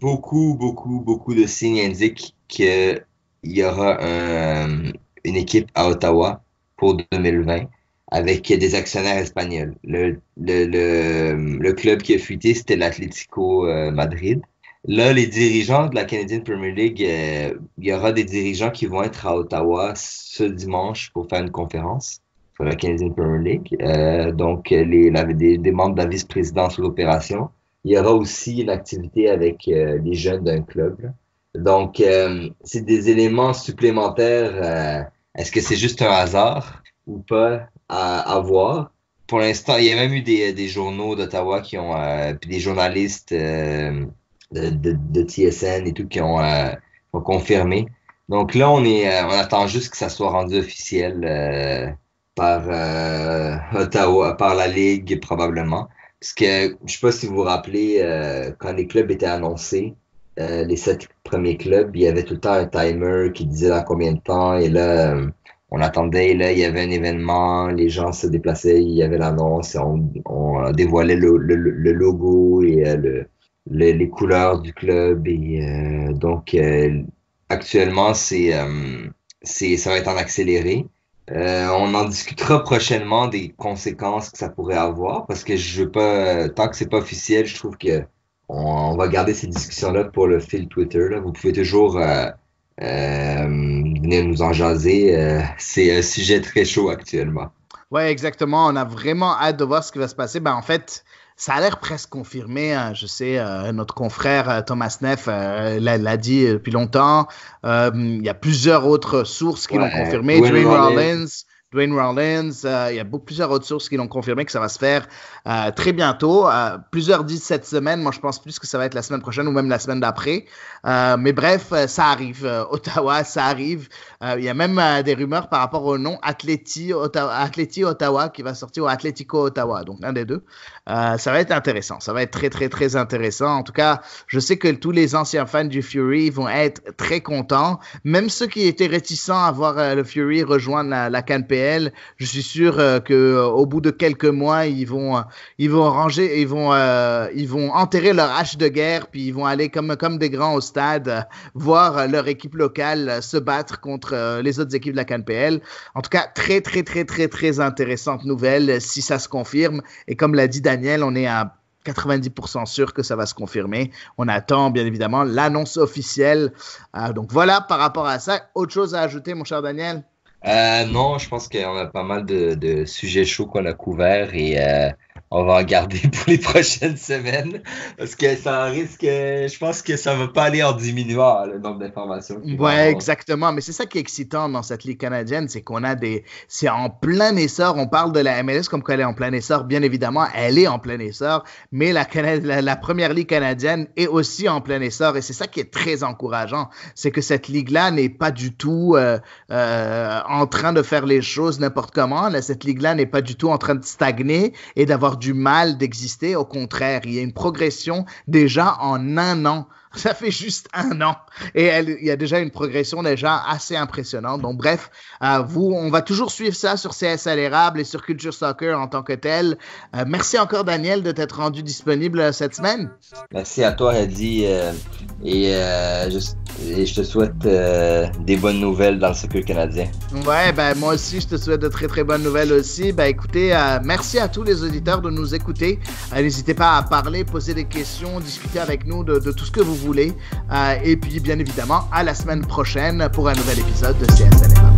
B: beaucoup, beaucoup, beaucoup de signes indiquent qu'il y aura une équipe à Ottawa pour 2020 avec des actionnaires espagnols. Le, le, le, club qui a fuité, c'était l'Atlético euh, Madrid. Là, les dirigeants de la Canadian Premier League, euh, il y aura des dirigeants qui vont être à Ottawa ce dimanche pour faire une conférence sur la Canadian Premier League. Euh, donc, les, la, des, des, membres de la vice-présidence de l'opération. Il y aura aussi une activité avec les jeunes d'un club. Donc, c'est des éléments supplémentaires. Est-ce que c'est juste un hasard ou pas? à, voir. Pour l'instant, il y a même eu des, des journaux d'Ottawa qui ont, euh, puis des journalistes euh, de, de, TSN et tout qui euh, ont, confirmé. Donc là, on est, on attend juste que ça soit rendu officiel par Ottawa, par la ligue probablement. Parce que je sais pas si vous vous rappelez quand les clubs étaient annoncés, les sept premiers clubs, il y avait tout le temps un timer qui disait dans combien de temps et là on attendait, là, il y avait un événement, les gens se déplaçaient, il y avait l'annonce, on, dévoilait le, logo et euh, les couleurs du club. Et euh, donc, euh, actuellement, c'est, c'est, ça va être en accéléré. on en discutera prochainement des conséquences que ça pourrait avoir parce que je veux pas, tant que c'est pas officiel, je trouve que on, va garder ces discussions-là pour le fil Twitter. Là. Vous pouvez toujours euh, venez nous en jaser. Euh, c'est un sujet très chaud actuellement. Oui, exactement. On a
A: vraiment hâte de voir ce qui va se passer. Ben, en fait, ça a l'air presque confirmé. Hein. Je sais, euh, notre confrère Thomas Neff l'a dit depuis longtemps. Il y a plusieurs autres sources qui l'ont confirmé. Dwayne Rollins, Dwayne Rollins. Euh, il y a beaucoup, plusieurs autres sources qui l'ont confirmé que ça va se faire euh, très bientôt. Euh, plusieurs disent cette semaine. Moi, je pense plus que ça va être la semaine prochaine ou même la semaine d'après. mais bref, ça arrive. Ottawa, ça arrive. il y a même des rumeurs par rapport au nom Atleti Ottawa, Ottawa qui va sortir au Atletico Ottawa. Donc, un des deux. ça va être intéressant. Ça va être très, très, très intéressant. En tout cas, je sais que tous les anciens fans du Fury vont être très contents. Même ceux qui étaient réticents à voir le Fury rejoindre la, la je suis sûr euh, qu'au euh, bout de quelques mois, ils vont euh, ils vont ranger, ils vont ils vont enterrer leur hache de guerre, puis ils vont aller comme comme des grands au stade voir leur équipe locale se battre contre les autres équipes de la CanPL. En tout cas, très très très très très intéressante nouvelle si ça se confirme. Et comme l'a dit Daniel, on est à 90% sûr que ça va se confirmer. On attend bien évidemment l'annonce officielle. donc voilà par rapport à ça. Autre chose à ajouter, mon cher Daniel
B: euh, non, je pense qu'on a pas mal de, de sujets chauds qu'on a couverts et euh, on va regarder pour les prochaines semaines parce que ça risque, je pense que ça ne va pas aller en diminuant le nombre d'informations. Oui, exactement. Mais c'est ça qui est
A: excitant dans cette Ligue canadienne, c'est qu'on a des. C'est en plein essor. On parle de la MLS comme qu'elle est en plein essor. Bien évidemment, elle est en plein essor, mais la, la première Ligue canadienne est aussi en plein essor et c'est ça qui est très encourageant. C'est que cette Ligue-là n'est pas du tout euh, euh, en train de faire les choses n'importe comment. Cette Ligue-là n'est pas du tout en train de stagner et d'avoir du mal d'exister. Au contraire, il y a une progression déjà en un an Ça fait juste un an et il y a déjà une progression déjà assez impressionnante. Donc bref, à euh, vous, on va toujours suivre ça sur CS Érable et sur Culture Soccer en tant que tel. Euh, merci encore Daniel de t'être rendu disponible cette semaine.
B: Merci à toi Eddie euh, et, je, te souhaite des bonnes nouvelles dans le soccer canadien.
A: Ouais, ben moi aussi je te souhaite de très très bonnes nouvelles aussi. Ben écoutez, merci à tous les auditeurs de nous écouter. N'hésitez pas à parler, poser des questions, discuter avec nous de, de tout ce que vous voulez. Euh, et puis, bien évidemment, à la semaine prochaine pour un nouvel épisode de CSLM.